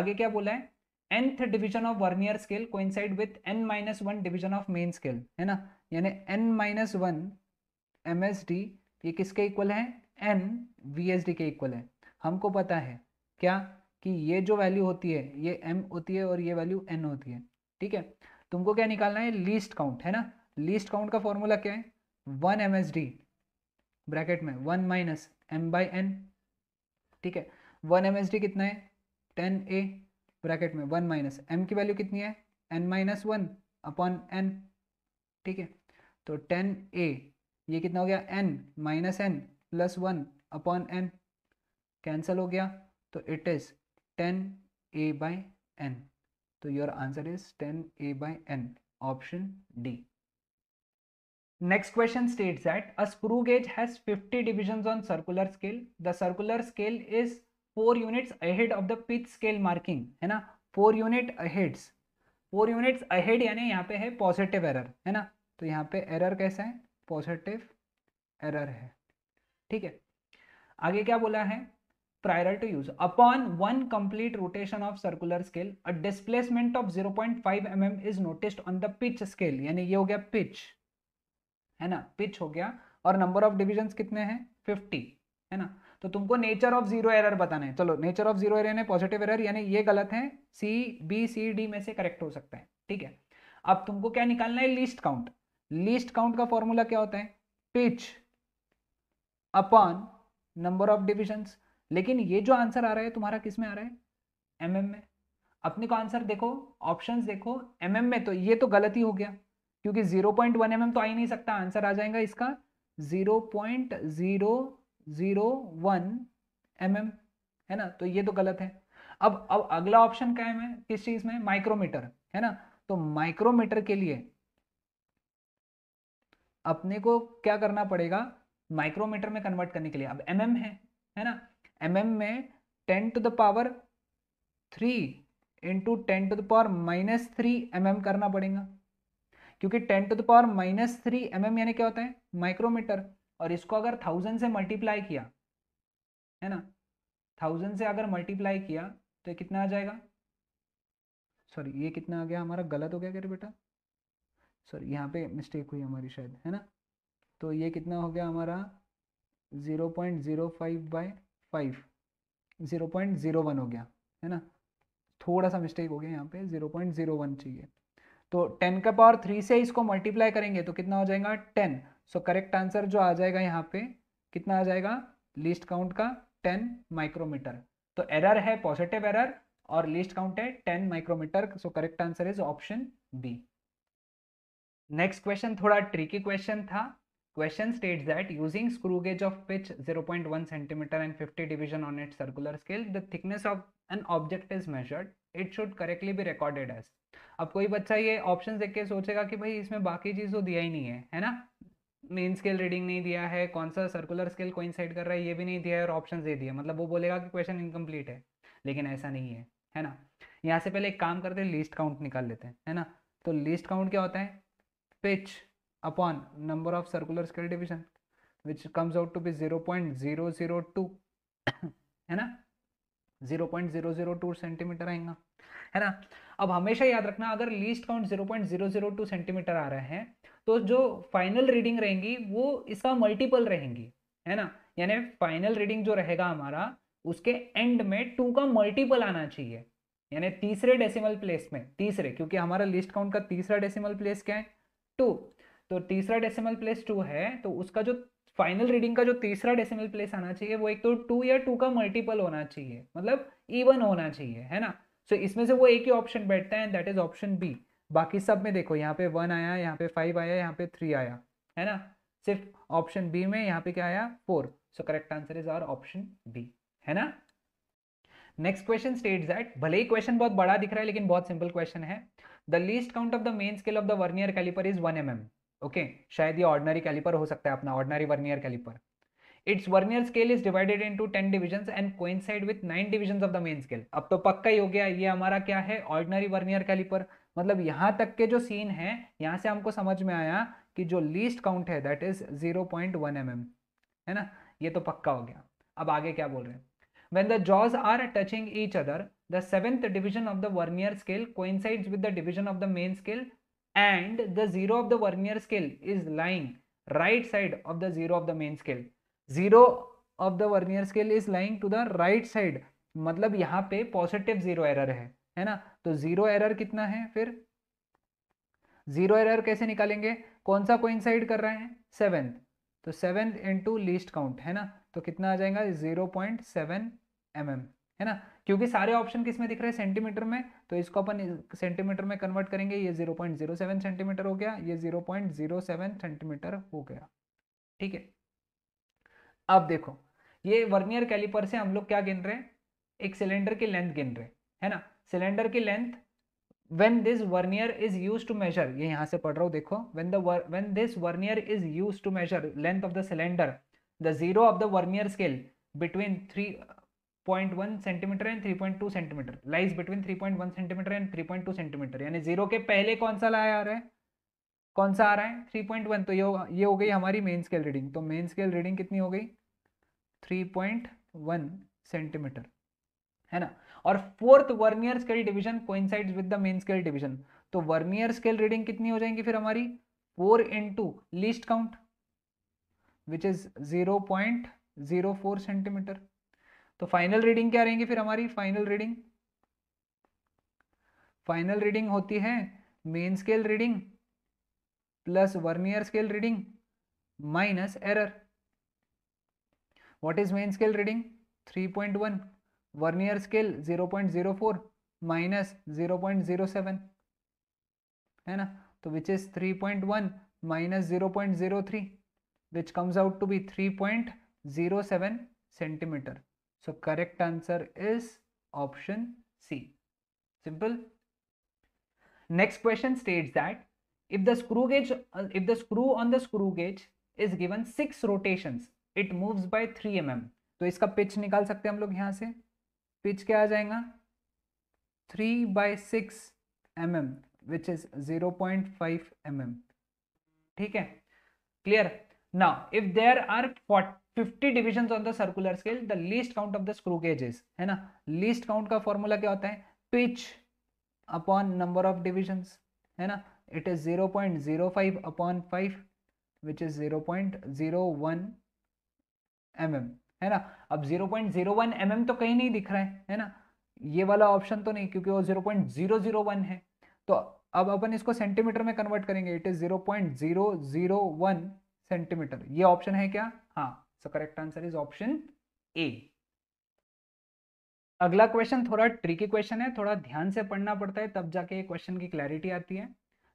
आगे क्या बोला है nth division of vernier scale coincide with N minus one division of main scale है ना यानी N minus one M S D ये किसके इक्वल है एन वी के इक्वल है हमको पता है क्या कि ये जो वैल्यू होती है ये एम होती है और ये वैल्यू एन होती है ठीक है तुमको क्या निकालना है लीस्ट काउंट है ना लीस्ट काउंट का फॉर्मूला क्या है one M S D bracket में one minus M by N ठीक है वन एम एस डी कितना है टेन ए ब्रैकेट में वन माइनस एम की वैल्यू कितनी है N minus one upon N ठीक है तो टेन ए ये कितना हो गया N minus N plus one upon N cancel हो गया तो it is ten A by N तो your answer is ten A by N option D next question state that a screw gauge has fifty division on circular scale the circular scale is four units ahead of the pitch scale marking है ना four unit aheads four units ahead यानी यहाँ पे है positive error है ना तो यहाँ पे एरर कैसा है पॉजिटिव एरर है ठीक है आगे क्या बोला है prior to use upon one complete rotation of circular scale a displacement of 0.5 mm is noticed on the pitch scale यानी ये हो गया पिच है ना पिच हो गया और नंबर ऑफ डिविजन कितने हैं 50 है ना तो तुमको नेचर ऑफ जीरो एरर बताना है चलो नेचर ऑफ जीरो एरर है पॉजिटिव एरर यानी ये गलत है सी बी सी डी में से करेक्ट हो सकता है ठीक है अब तुमको क्या निकालना है लिस्ट काउंट लिस्ट काउंट का फॉर्मूला क्या होता है pitch upon number of divisions लेकिन ये जो आंसर आ रहा है तुम्हारा किस में आ रहा है एम mm में अपने को आंसर देखो ऑप्शन देखो एम mm में तो ये तो गलती हो गया क्योंकि 0.1 पॉइंट mm तो आ ही नहीं सकता आंसर आ जाएगा इसका 0.001 mm है ना तो ये तो गलत है अब अब अगला ऑप्शन क्या है मैं किस चीज में माइक्रोमीटर है ना तो माइक्रोमीटर के लिए अपने को क्या करना पड़ेगा माइक्रोमीटर में कन्वर्ट करने के लिए अब एम mm है है ना एम mm में ten to the power three into ten to the power minus three M करना पड़ेगा क्योंकि ten to the power minus three M यानी क्या होता है माइक्रोमीटर और इसको अगर थाउजेंड से मल्टीप्लाई किया है ना थाउजेंड से अगर मल्टीप्लाई किया तो कितना आ जाएगा सॉरी ये कितना आ गया हमारा गलत हो गया क्या बेटा सॉरी यहाँ पे मिस्टेक हुई हमारी शायद है ना तो ये कितना हो गया हमारा zero point zero five by five zero point zero one हो गया है ना थोड़ा सा मिस्टेक हो गया यहाँ पे ज़ीरो पॉइंट ज़ीरो वन चाहिए तो टेन का पावर थ्री से इसको मल्टीप्लाई करेंगे तो कितना हो जाएगा टेन सो करेक्ट आंसर जो आ जाएगा यहाँ पे कितना आ जाएगा लिस्ट काउंट का टेन माइक्रोमीटर तो एरर है पॉजिटिव एरर और लिस्ट काउंट है ten micrometre so correct answer is option B next question थोड़ा ट्रिकी क्वेश्चन था Question states that using screw gauge of pitch 0.1 centimeter and 50 division on its circular scale, the thickness of an object is measured. It should correctly be recorded as. अब कोई बच्चा ये option देख के सोचेगा कि भाई इसमें बाकी चीज़ तो दिया ही नहीं है है ना मेन स्केल रीडिंग नहीं दिया है कौन सा सर्कुलर स्केल कोइंसाइड कर रहा है ये भी नहीं दिया है और ऑप्शन दे दिया मतलब वो बोलेगा कि क्वेश्चन इनकम्प्लीट है लेकिन ऐसा नहीं है है ना यहाँ से पहले एक काम करते हैं लिस्ट काउंट निकाल लेते हैं है ना तो लिस्ट काउंट क्या होता है pitch upon number of circular scale division which comes out to be 0.002 (coughs) है ना 0.002 सेंटीमीटर आएगा है ना अब हमेशा याद रखना अगर लीस्ट काउंट 0.002 सेंटीमीटर आ रहा है तो जो फाइनल रीडिंग रहेंगी वो इसका मल्टीपल रहेंगी है ना यानी फाइनल रीडिंग जो रहेगा हमारा उसके एंड में टू का मल्टीपल आना चाहिए यानी तीसरे डेसिमल प्लेस में तीसरे क्योंकि हमारा लिस्ट काउंट का तीसरा डेसिमल प्लेस क्या है टू तो तीसरा डेसिमल प्लेस टू है तो उसका जो फाइनल रीडिंग का जो तीसरा डेसिमल प्लेस आना चाहिए वो एक तो टू या टू का मल्टीपल होना चाहिए मतलब इवन होना चाहिए है ना सो so, इसमें से वो एक ही ऑप्शन बैठता है and that is option B बाकी सब में देखो यहाँ पे वन आया यहाँ पे फाइव आया यहाँ पे थ्री आया है ना सिर्फ ऑप्शन बी में यहाँ पे क्या आया four so correct answer is are option B है ना नेक्स्ट क्वेश्चन स्टेट दैट भले ही क्वेश्चन बहुत बड़ा दिख रहा है लेकिन बहुत सिंपल क्वेश्चन है the least count of the main scale of the vernier caliper is one M M okay शायद ये ऑर्डनरी कैलिपर हो सकता है अपना ordinary vernier calliper its vernier scale is divided into ten division and coincide with nine division of the main scale अब तो पक्का ही हो गया ये हमारा क्या है ऑर्डनरी वर्नियर कैलिपर मतलब यहाँ तक के जो सीन है यहाँ से हमको समझ में आया कि जो लीस्ट काउंट है that is zero point mm, है ना ये तो पक्का हो गया अब आगे क्या बोल रहे हैं when the jaws are touching each other the seventh division of the vernier scale coincides with the division of the main scale and the zero of the vernier scale is lying right side of the zero of the main scale zero of the vernier scale is lying to the right side मतलब यहाँ पे positive zero error है है ना तो zero error कितना है फिर जीरो एरर कैसे निकालेंगे कौन सा कोइंसाइड कर रहे हैं सेवेंथ तो सेवेंथ इंटू लीस्ट काउंट है ना तो कितना आ जाएगा zero point seven M M है ना क्योंकि सारे ऑप्शन किसमें दिख रहे हैं सेंटीमीटर में तो इसको अपन सेंटीमीटर में कन्वर्ट करेंगे ये 0.07 सेंटीमीटर हो गया ये 0.07 सेंटीमीटर हो गया ठीक है अब देखो ये वर्नियर कैलिपर से हम लोग क्या गिन रहे हैं एक सिलेंडर की लेंथ गिन रहे हैं है ना सिलेंडर की length when this vernier is use to measure ये यहाँ से पढ़ रहा हूँ देखो when the when this vernier is used to measure length of the cylinder the zero of the vernier scale between three point one centimetre and three point two centimetre lies between three point one centimetre and three point two centimetre यानी zero के पहले कौन सा लाया आ रहा है कौन सा आ रहा है थ्री पॉइंट वन तो ये ये हो गई हमारी मेन स्केल रीडिंग तो मेन स्केल रीडिंग कितनी हो गई थ्री पॉइंट वन सेंटीमीटर है ना और fourth vernier scale division coincides with the main scale division तो वर्नियर स्केल रीडिंग कितनी हो जाएंगी फिर हमारी four into least count which is zero point zero four centimetre तो फाइनल रीडिंग क्या रहेंगी फिर हमारी फाइनल रीडिंग फाइनल रीडिंग होती है main scale reading plus vernier scale reading minus error what is main scale reading 3.1 vernier scale 0.04 minus 0.07 है ना तो which is 3.1 minus three which comes out to be 3.07 centimetre So correct answer is option C. Simple. Next question states that if the screw gauge, if the screw on the screw gauge is given six rotations, it moves by 3 mm. तो इसका pitch निकाल सकते हैं हम लोग यहाँ से pitch क्या आ जाएगा three by six M M which is zero point five M M ठीक है clear now if there are forty 50 division on the circular scale the least count of the screw gauges है ना least count का formula क्या होता है pitch upon number of division है ना it is zero point zero five upon five which is zero point zero one M M है ना अब zero point zero one M M तो कहीं नहीं दिख रहा है है ना ये वाला ऑप्शन तो नहीं क्योंकि वो zero point zero zero one है तो अब अपन इसको सेंटीमीटर में कन्वर्ट करेंगे it is zero point zero zero one centimetre ये ऑप्शन है क्या हाँ so correct answer is option A अगला क्वेश्चन थोड़ा ट्रिकी क्वेश्चन है थोड़ा ध्यान से पढ़ना पड़ता है तब जाके क्वेश्चन की क्लैरिटी आती है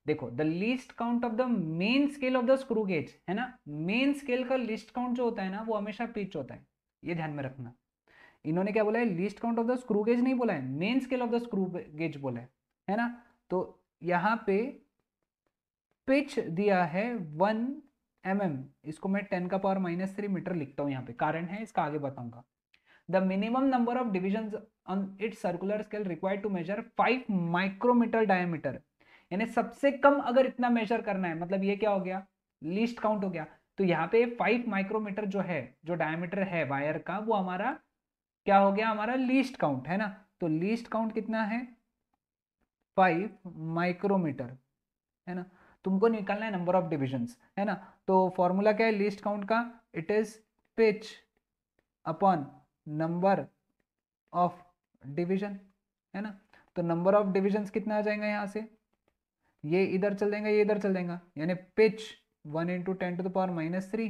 देखो the least count of the main scale of the screw gauge है ना मेन स्केल का लिस्ट काउंट जो होता है ना वो हमेशा पिच होता है ये ध्यान में रखना इन्होंने क्या बोला है least count of the screw gauge नहीं बोला है main scale of the screw gauge बोला है है ना तो यहाँ पे पिच दिया है वन एम mm, इसको मैं टेन का पावर माइनस थ्री मीटर लिखता हूँ यहाँ पे कारण है इसका आगे बताऊंगा the minimum number of division on it circular scale required to measure five micrometre diameter यानी सबसे कम अगर इतना मेजर करना है मतलब ये क्या हो गया लिस्ट काउंट हो गया तो यहाँ पे फाइव माइक्रोमीटर जो है जो डायमीटर है वायर का वो हमारा क्या हो गया हमारा लिस्ट काउंट है ना तो लिस्ट काउंट कितना है फाइव माइक्रोमीटर है ना तुमको निकालना है नंबर ऑफ डिविजन्स है ना तो फॉर्मूला क्या है लिस्ट काउंट का it is pitch upon number of division है ना तो नंबर ऑफ डिविजन्स कितना आ जाएगा यहाँ से ये इधर चल जाएगा ये इधर चल जाएगा यानी pitch one into ten to the power minus three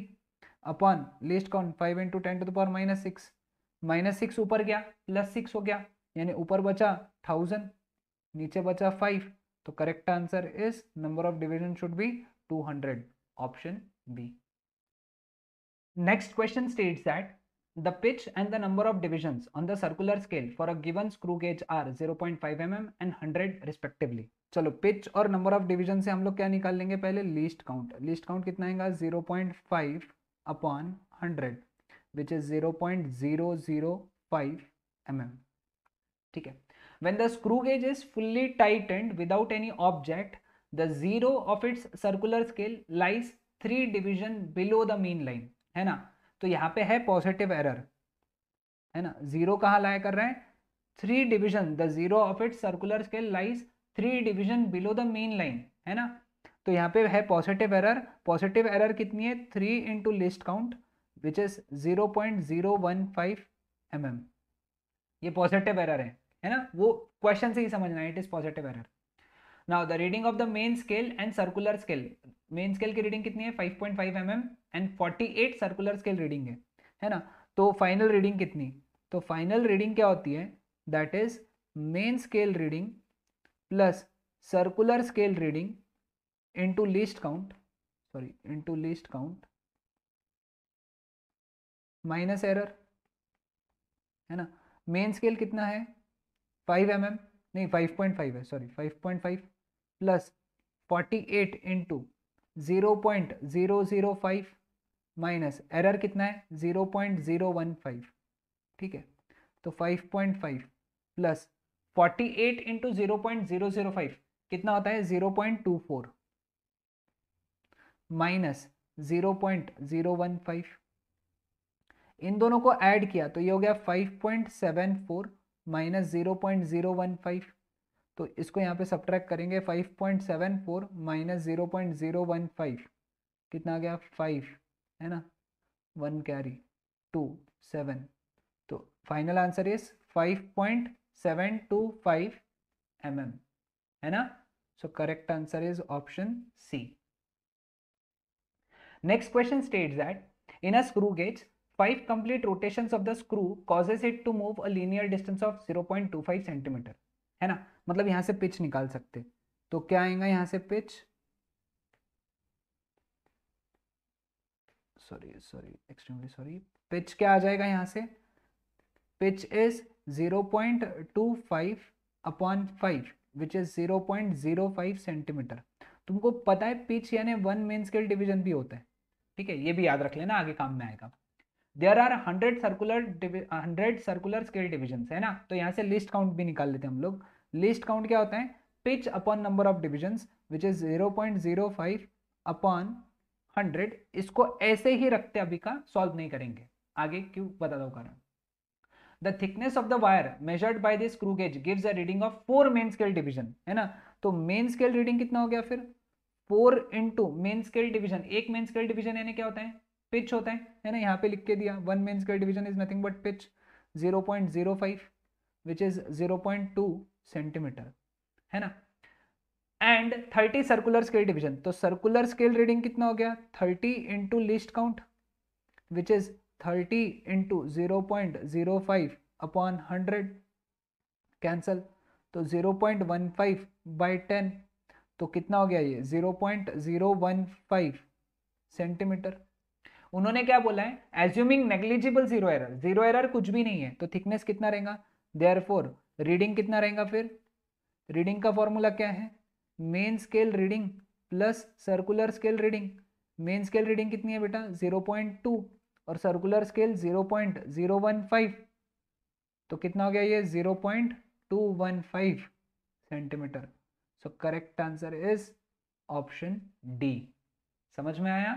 upon least count five into ten to the power minus six minus six ऊपर गया प्लस सिक्स हो गया यानी ऊपर बचा थाउजेंड नीचे बचा फाइव तो correct answer is number of division should be two hundred option B next question state that the pitch and the number of division on the circular scale for a given screw gauge are zero point five M M and hundred respectively चलो pitch और number of division से हम लोग क्या निकाल लेंगे पहले least count least count कितना आएंगे zero point five upon hundred which is zero point zero zero five M M ठीक है When the screw gauge is fully tightened without any object, the zero of its circular scale lies three division below the mean line है ना तो यहाँ पे है positive error है ना जीरो कहाँ लाया कर रहे हैं three division the zero of it circular scale lies three division below the mean line है ना तो यहाँ पे है पॉजिटिव एरर पॉजिटिव एरर कितनी है three into least count which is zero point zero one five M M ये positive error है है ना वो क्वेश्चन से ही समझना है it is positive error now the reading of the main scale and circular scale main scale की रीडिंग कितनी है 5.5 point mm and 48 circular scale reading है है ना तो फाइनल रीडिंग कितनी तो फाइनल रीडिंग क्या होती है that is main scale reading plus circular scale reading into least count sorry into least count minus error है ना मेन स्केल कितना है फाइव एम mm, नहीं फाइव पॉइंट फाइव है sorry five point five plus forty eight into zero point zero zero five minus error कितना है zero point zero one five ठीक है तो five point five plus forty eight into zero point zero zero five कितना होता है zero point two four minus zero point zero one five इन दोनों को ऐड किया तो ये हो गया five point seven four minus zero point zero one five तो इसको यहाँ पे सब्ट्रैक्ट करेंगे five point seven four minus zero point zero one five कितना आ गया फाइव है ना वन कैरी टू सेवन तो final answer is five point seven two five M M है ना so correct answer is option C next question state that in a screw gauge Five complete rotations of the screw causes it to move a linear distance of 0.25 centimetre है ना मतलब यहां से pitch निकाल सकते तो क्या आएगा यहां से pitch sorry sorry extremely sorry pitch क्या आ जाएगा यहां से pitch is 0.25 upon 5 which is 0.05 centimetre तुमको पता है पिच यानी वन मेन स्केल डिवीजन भी होता है ठीक है ये भी याद रख लेना आगे काम में आएगा there are hundred circular hundred circular scale division है ना तो यहाँ से लिस्ट काउंट भी निकाल लेते हैं हम लोग लिस्ट काउंट क्या होता है pitch upon number of division which is zero point zero five upon hundred इसको ऐसे ही रखते अभी का सॉल्व नहीं करेंगे आगे क्यों बता दो कारण the thickness of the wire measured by this screw gauge gives a reading of four main scale division है ना तो मेन स्केल रीडिंग कितना हो गया फिर four into main scale division एक मेन स्केल डिविजन यानी क्या होता है पिच होते हैं है ना यहाँ पे लिख के दिया वन मेन्स का division is nothing but pitch zero point zero five which is zero point two centimetre है ना and thirty circular scale division तो सर्कुलर स्केल रीडिंग कितना हो गया thirty into least count which is thirty into zero point zero five upon hundred cancel तो zero point one five by ten तो कितना हो गया ये zero point zero one five centimetre उन्होंने क्या बोला है assuming negligible zero error zero error कुछ भी नहीं है तो थिकनेस कितना रहेगा देयर फोर रीडिंग कितना रहेगा फिर रीडिंग का फॉर्मूला क्या है main scale reading plus circular scale reading main scale reading कितनी है बेटा जीरो पॉइंट टू और circular scale zero point zero one five तो कितना हो गया ये zero point two one five centimetre so correct answer is option D समझ में आया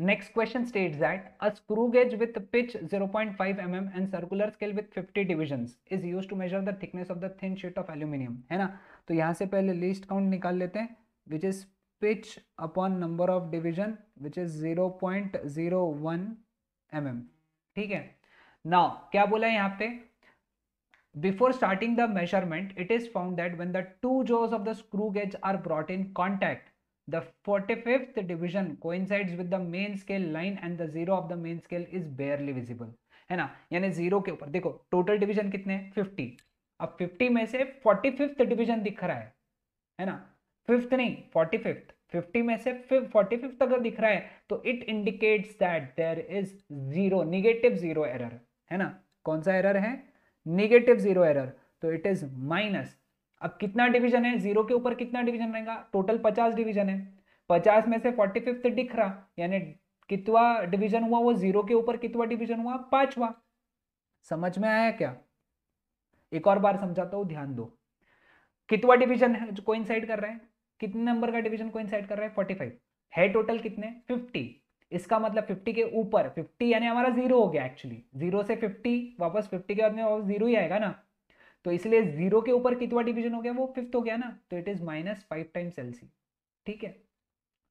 Next question states that a screw gauge with pitch 0.5 mm and circular scale with 50 divisions is used to measure the thickness of the thin sheet of aluminium है ना तो यहाँ से पहले least count निकाल लेते हैं which is pitch upon number of division which is 0.01 mm ठीक है now क्या बोला है यहाँ पे before starting the measurement it is found that when the two jaws of the screw gauge are brought in contact The 45th division coincides with the main scale line and the zero of the main scale is barely visible. है ना यानी zero के ऊपर देखो total division कितने हैं 50 अब 50 में से 45th डिवीजन दिख रहा है है ना फिफ्थ नहीं 45th 50 में से फोर्टी फिफ्थ अगर दिख रहा है तो it indicates that there is zero negative zero error है ना कौन सा एरर है नेगेटिव जीरो एरर तो इट इज माइनस अब कितना डिवीजन है जीरो के ऊपर कितना डिवीजन रहेगा टोटल पचास डिवीजन है पचास में से फोर्टी फिफ्थ दिख रहा यानी कितवा डिवीजन हुआ वो जीरो के ऊपर कितवा डिवीजन हुआ पांचवा समझ में आया क्या एक और बार समझाता हूँ ध्यान दो कितवा डिवीजन है जो कर रहे हैं कितने नंबर का डिवीजन साइड कर रहे हैं फोर्टी फाइव है टोटल कितने फिफ्टी इसका मतलब फिफ्टी के ऊपर फिफ्टी यानी हमारा जीरो हो गया एक्चुअली जीरो से फिफ्टी वापस फिफ्टी के बाद में वापस जीरो ही आएगा ना तो इसलिए जीरो के ऊपर कितना डिवीजन हो गया वो फिफ्थ हो गया ना तो it is minus five times L ठीक है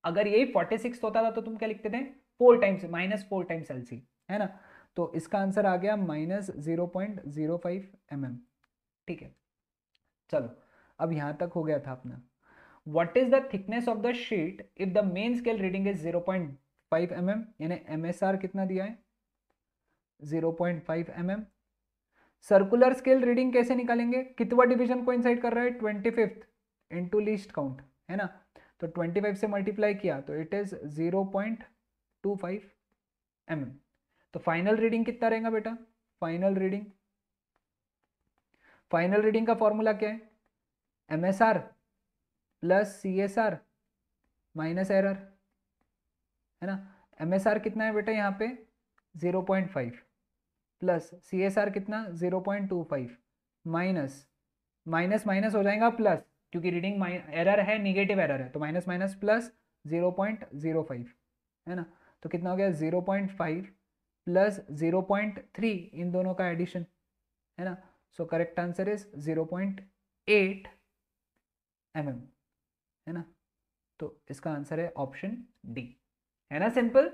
अगर यही फोर्टी सिक्स होता था तो तुम क्या लिखते थे four times minus four times L है ना तो इसका आंसर आ गया minus zero point zero five M M ठीक है चलो अब यहां तक हो गया था अपना what is the thickness of the sheet if the main scale reading is zero point five M M यानी एम एस आर कितना दिया है zero point five M M circular scale reading कैसे निकालेंगे कितवा डिवीजन को इनसाइड कर रहा है twenty fifth into least count है ना तो ट्वेंटी फाइव से मल्टीप्लाई किया तो it is zero point two five M तो फाइनल रीडिंग कितना रहेगा बेटा फाइनल रीडिंग फाइनल रीडिंग का फॉर्मूला क्या है M S R plus C S R minus error है ना एम एस आर कितना है बेटा यहाँ पे zero point five plus C S R कितना zero point two five minus minus minus हो जाएगा प्लस क्योंकि रीडिंग एरर है निगेटिव एरर है तो minus minus plus zero point zero five है ना तो कितना हो गया zero point five plus zero point three इन दोनों का एडिशन है ना so correct answer is zero point eight M M है ना तो इसका आंसर है ऑप्शन डी है ना simple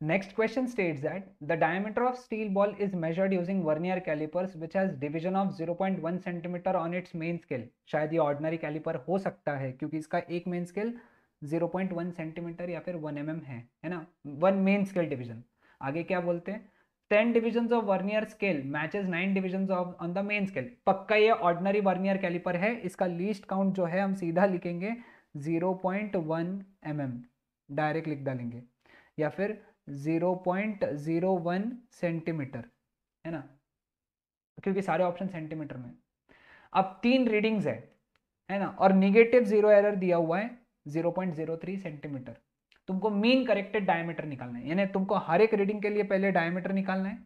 Next question states that the diameter of steel ball is measured using vernier calipers which has division of 0.1 centimeter on its main scale. शायद ये ordinary caliper हो सकता है क्योंकि इसका एक main scale 0.1 सेंटीमीटर या फिर 1 mm है है ना वन मेन स्केल डिवीजन आगे क्या बोलते हैं ten division of vernier scale matches nine division of on the main scale पक्का ये ऑर्डिनरी वर्नियर कैलिपर है इसका लीस्ट काउंट जो है हम सीधा लिखेंगे 0.1 पॉइंट mm डायरेक्ट लिख डालेंगे या फिर 0.01 सेंटीमीटर है ना क्योंकि सारे ऑप्शन सेंटीमीटर में अब तीन रीडिंग्स है है ना और निगेटिव जीरो एरर दिया हुआ है 0.03 सेंटीमीटर तुमको मीन करेक्टेड डायमीटर निकालना है यानी तुमको हर एक रीडिंग के लिए पहले डायमीटर निकालना है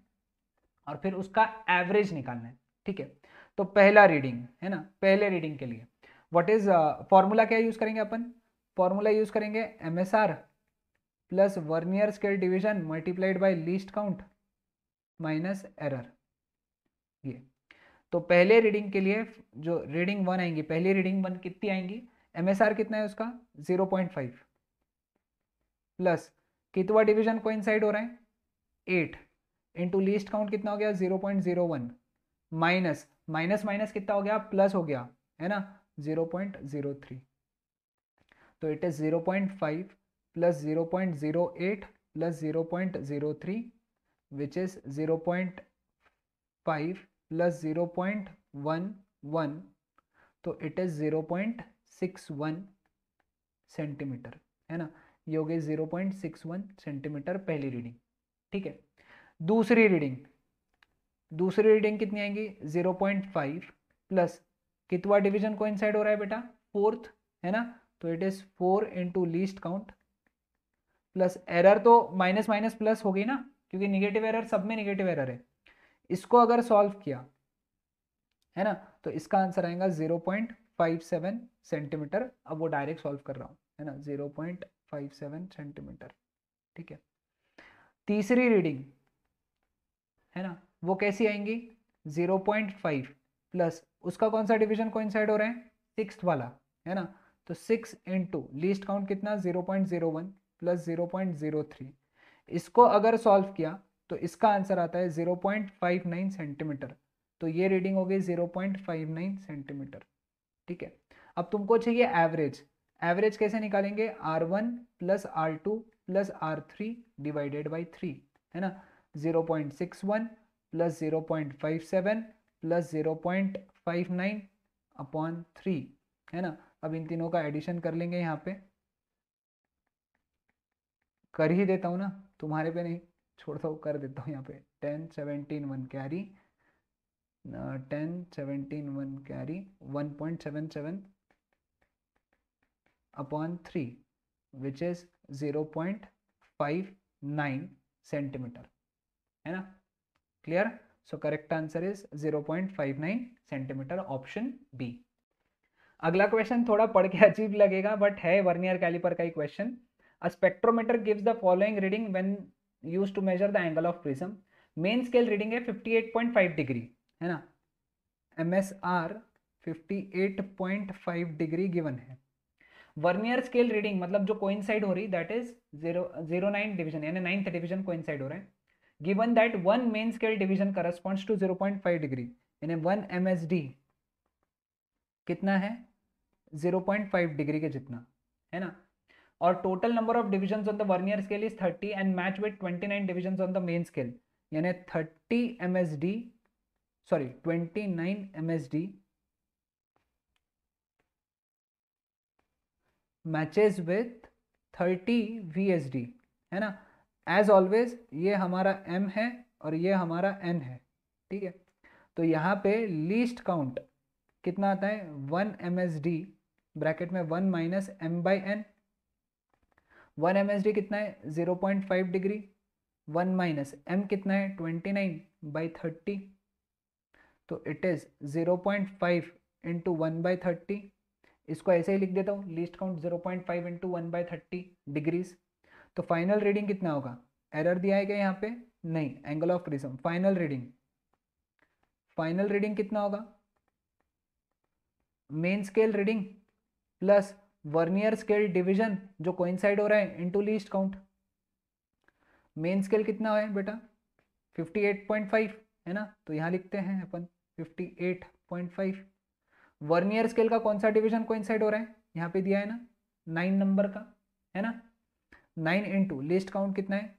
और फिर उसका एवरेज निकालना है ठीक है तो पहला रीडिंग है ना पहले रीडिंग के लिए व्हाट इज फॉर्मूला क्या यूज़ करेंगे अपन फॉर्मूला यूज़ करेंगे M S R plus vernier scale division multiplied by least count minus error ये तो पहले रीडिंग के लिए जो रीडिंग वन आएंगी पहली रीडिंग वन कितनी आएंगी एमएसआर कितना है उसका जीरो पॉइंट फाइव प्लस कितवा डिवीजन को हो रहा है एट इंटू लीस्ट काउंट कितना हो गया zero point zero one minus minus minus कितना हो गया प्लस हो गया है ना जीरो पॉइंट जीरो थ्री तो it is zero point five plus zero point zero eight plus zero point zero three which is zero point five plus zero point one one तो it is zero point six one centimetre है ना ये हो गई zero point six one centimetre पहली reading ठीक है दूसरी रीडिंग दूसरी रीडिंग कितनी आएगी जीरो पॉइंट फाइव प्लस कितवा डिवीजन को हो रहा है बेटा फोर्थ है ना तो it is four into least count plus error तो माइनस माइनस प्लस हो गई ना क्योंकि निगेटिव एरर सब में निगेटिव एरर है इसको अगर सॉल्व किया है ना तो इसका आंसर आएगा zero point five seven centimetre अब वो डायरेक्ट सॉल्व कर रहा हूँ है ना zero point five seven centimetre ठीक है तीसरी रीडिंग है ना वो कैसी आएंगी जीरो पॉइंट फाइव प्लस उसका कौन सा डिवीजन साइड हो रहा है सिक्स वाला है ना तो सिक्स इंटू लीस्ट काउंट कितना zero point zero one plus zero point zero three इसको अगर सॉल्व किया तो इसका आंसर आता है zero point five nine centimetre तो ये रीडिंग हो गई zero point five nine centimetre ठीक है अब तुमको चाहिए एवरेज एवरेज कैसे निकालेंगे R one plus R two plus R three divided by three है ना zero point six one plus zero point five seven plus zero point five nine upon three है ना अब इन तीनों का एडिशन कर लेंगे यहाँ पे कर ही देता हूँ ना तुम्हारे पे नहीं छोड़ता हूँ कर देता हूँ यहाँ पे ten seventeen one carry ten seventeen one carry one point seven seven upon three which is zero point five nine centimetre है ना clear so correct answer is zero point five nine centimetre option B अगला question थोड़ा पढ़ के (laughs) अजीब लगेगा but है vernier calliper का ही question A spectrometer gives the following reading when used to measure the angle of prism. Main scale reading है 58.5 degree है ना M S R fifty eight degree given है वर्नियर स्केल रीडिंग मतलब जो coincide हो रही that is zero zero nine division यानी ninth division coincide हो रहा है given that one main scale division corresponds to zero point five degree यानी वन एम एस डी कितना है जीरो पॉइंट फाइव डिग्री के जितना है ना और total number of division on the vernier scale is thirty and match with twenty nine division on the main scale यानी thirty M S D sorry twenty nine M S D matches with thirty V S D है ना as always ये हमारा M है और ये हमारा N है ठीक है तो यहाँ पे लीस्ट काउंट कितना आता है one M S D bracket में one minus M by N one M S D कितना है zero point five degree one minus M कितना है ट्वेंटी नाइन बाई थर्टी तो it is zero point five into one by thirty इसको ऐसे ही लिख देता हूँ least count zero point five into one by thirty degrees तो फाइनल रीडिंग कितना होगा एरर दिया है क्या यहाँ पे नहीं angle of prism final reading final reading कितना होगा main scale reading plus vernier scale division जो कोइंसाइड हो रहा है into least count main scale कितना है बेटा 58.5 है ना तो यहाँ लिखते हैं अपन 58.5 वर्नियर स्केल का कौन सा डिवीजन कोइंसाइड हो रहा है यहाँ पे दिया है ना नाइन नंबर का है ना नाइन इंटू लिस्ट काउंट कितना है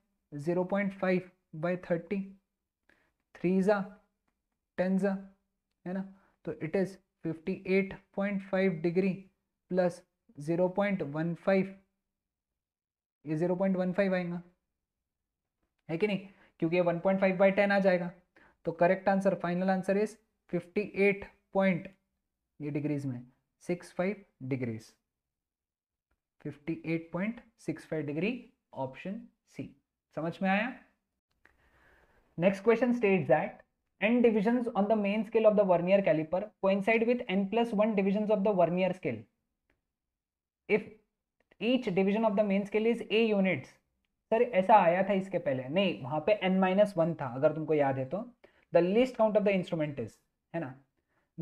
zero point five by thirty three ज़ा टेन ज़ा है ना तो it is fifty eight point five degree plus zero point one five ये ज़ीरो पॉइंट वन फाइव आएगा है कि नहीं क्योंकि ये one point five by ten आ जाएगा तो correct answer final answer is fifty eight point ये डिग्रीज में six five degrees fifty eight point six five degree option C समझ में आया next question state that n divisions on the main scale of the vernier caliper coincide with n plus 1 divisions of the vernier scale if each division of the mains के लिए is a units sir ऐसा आया था इसके पहले नहीं वहाँ पे एन माइनस वन था अगर तुमको याद है तो the least count of the instrument is है ना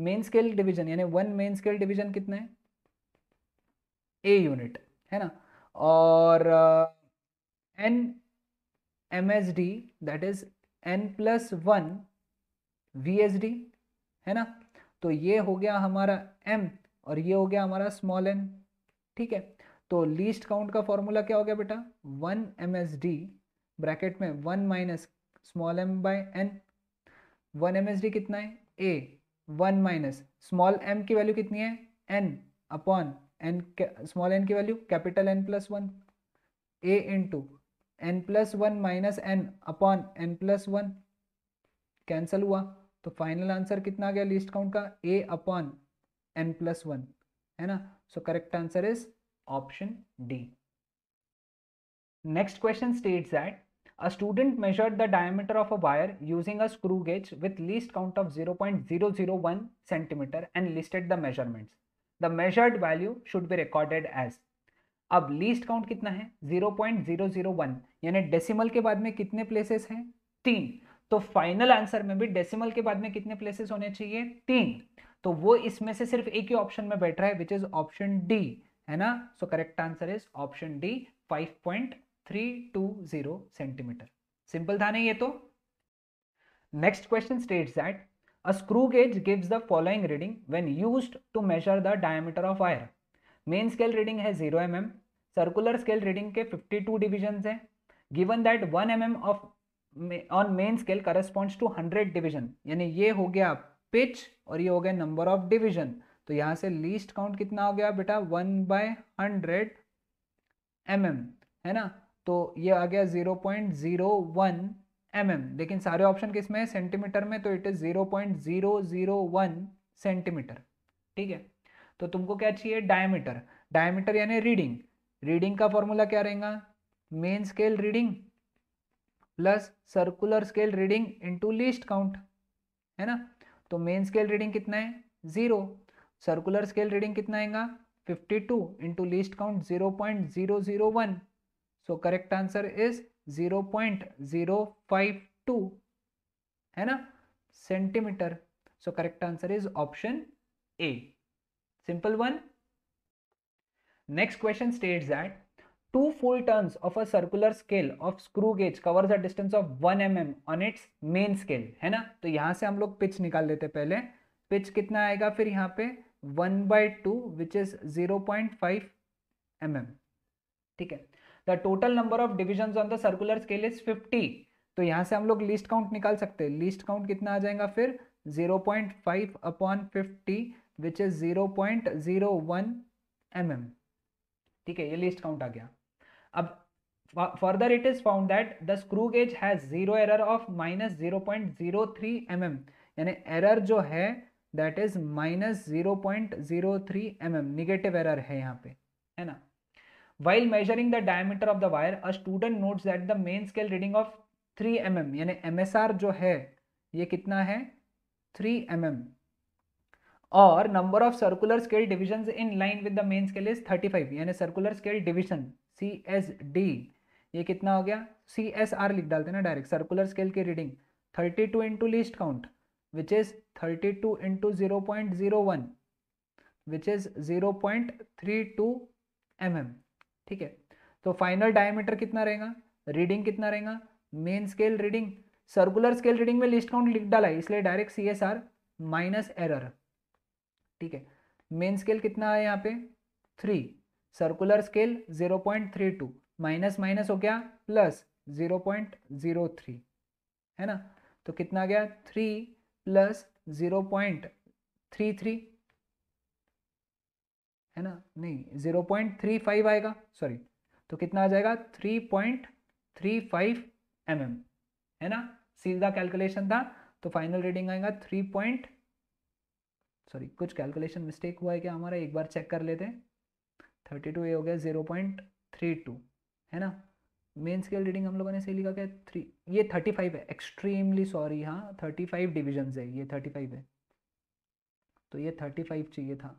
मेन स्केल डिविजन यानी वन मेन स्केल डिविजन कितने है ए यूनिट है ना और N M S D that is N plus one V S D है ना तो ये हो गया हमारा एम और ये हो गया हमारा स्मॉल एन ठीक है तो लीस्ट काउंट का फॉर्मूला क्या हो गया बेटा one M S D bracket में one minus small M by N one M S D कितना है a one minus small M की वैल्यू कितनी है N upon N small N की value capital N plus one a into N plus one minus N upon N plus one cancel हुआ तो final answer कितना आ गया लिस्ट काउंट का a upon N plus one है ना So correct answer is option D. Next question states that a student measured the diameter of a wire using a screw gauge with least count of 0.001 centimeter and listed the measurements. The measured value should be recorded as अब least count कितना है 0.001 यानी decimal के बाद में कितने places हैं तीन तो फाइनल आंसर में भी डेसिमल के बाद में कितने प्लेसेस होने चाहिए तीन तो वो इसमें से सिर्फ एक ही ऑप्शन में बैठ रहा है विच इज ऑप्शन डी है ना so correct answer is option D 5.320 centimetre simple था नहीं ये तो next question states that a screw gauge gives the following reading when used to measure the diameter of wire main scale reading है 0 M circular scale reading के 52 division है given that 1 m of on main scale corresponds to 100 division यानी ये हो गया आप pitch और ये हो गया नंबर ऑफ डिविजन तो यहाँ से लीस्ट काउंट कितना हो गया बेटा one by hundred m M है ना तो ये आ गया zero point zero one M M लेकिन सारे ऑप्शन किस में है सेंटीमीटर में तो it is zero point zero zero one centimetre ठीक है तो तुमको क्या चाहिए डायमीटर डायमीटर यानी रीडिंग रीडिंग का फॉर्मूला क्या रहेगा main scale reading plus circular scale reading into least count है ना तो मेन स्केल रीडिंग कितना है ज़ीरो सर्कुलर स्केल रीडिंग कितना आएगा 52 two into least count zero point zero zero one so correct answer is zero point zero five two है ना centimetre so correct answer is option A simple one next question states that Two full turns of a circular scale of screw gauge covers a distance of 1 mm on its main scale है ना तो यहाँ से हम लोग pitch निकाल लेते पहले पिच कितना आएगा फिर यहाँ पे one by two which is zero point five M M ठीक है the total number of division on the circular scale is fifty तो यहां से हम लोग लिस्ट काउंट निकाल सकते हैं लिस्ट काउंट कितना आ जाएगा फिर zero point five upon fifty which is zero point zero one M M ठीक है ये लिस्ट काउंट आ गया अब further it is found that the screw gauge has zero error of minus zero point zero three m M यानी error जो है that is minus zero point zero three m m negative error है यहाँ पे है ना while measuring the diameter of the wire a student notes that the main scale reading of three m M यानी M S R जो है ये कितना है थ्री एम एम और number of circular scale division in line with the main scale is thirty five यानी circular scale division C S D ये कितना हो गया सी एस आर लिख डालते हैं ना डायरेक्ट सर्कुलर स्केल की reading thirty two into least count which is thirty two into zero point zero one which is zero point three two M M ठीक है तो फाइनल डायमीटर कितना रहेगा रीडिंग कितना रहेगा main scale reading circular scale reading में least count लिख डाला है इसलिए direct C S R minus error ठीक है मेन स्केल कितना है यहाँ पे three circular scale 0.32 minus minus हो गया प्लस 0.03 है ना तो कितना आ गया three plus zero point three three है ना नहीं जीरो पॉइंट थ्री फाइव आएगा सॉरी तो कितना आ जाएगा three point three five M M है ना सीधा कैलकुलेशन था तो फाइनल रीडिंग आएगा थ्री पॉइंट सॉरी कुछ कैलकुलेशन मिस्टेक हुआ है क्या हमारा एक बार चेक कर लेते हैं थर्टी टू ये हो गया ज़ीरो पॉइंट थ्री टू है ना मेन स्केल रीडिंग हम लोगों ने सही लिखा क्या थ्री ये थर्टी फाइव है एक्सट्रीमली सॉरी हाँ थर्टी फाइव डिविजन है ये थर्टी फाइव है तो ये थर्टी फाइव चाहिए था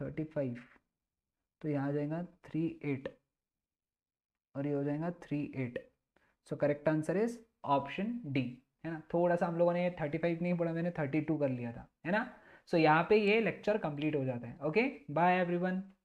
थर्टी फाइव तो यहाँ आ जाएगा थ्री एट और ये हो जाएगा three eight so correct answer is option D है ना थोड़ा सा हम लोगों ने थर्टी फाइव नहीं पढ़ा मैंने थर्टी टू कर लिया था है ना सो so, यहाँ पे ये लेक्चर कंप्लीट हो जाता है ओके बाय एवरीवन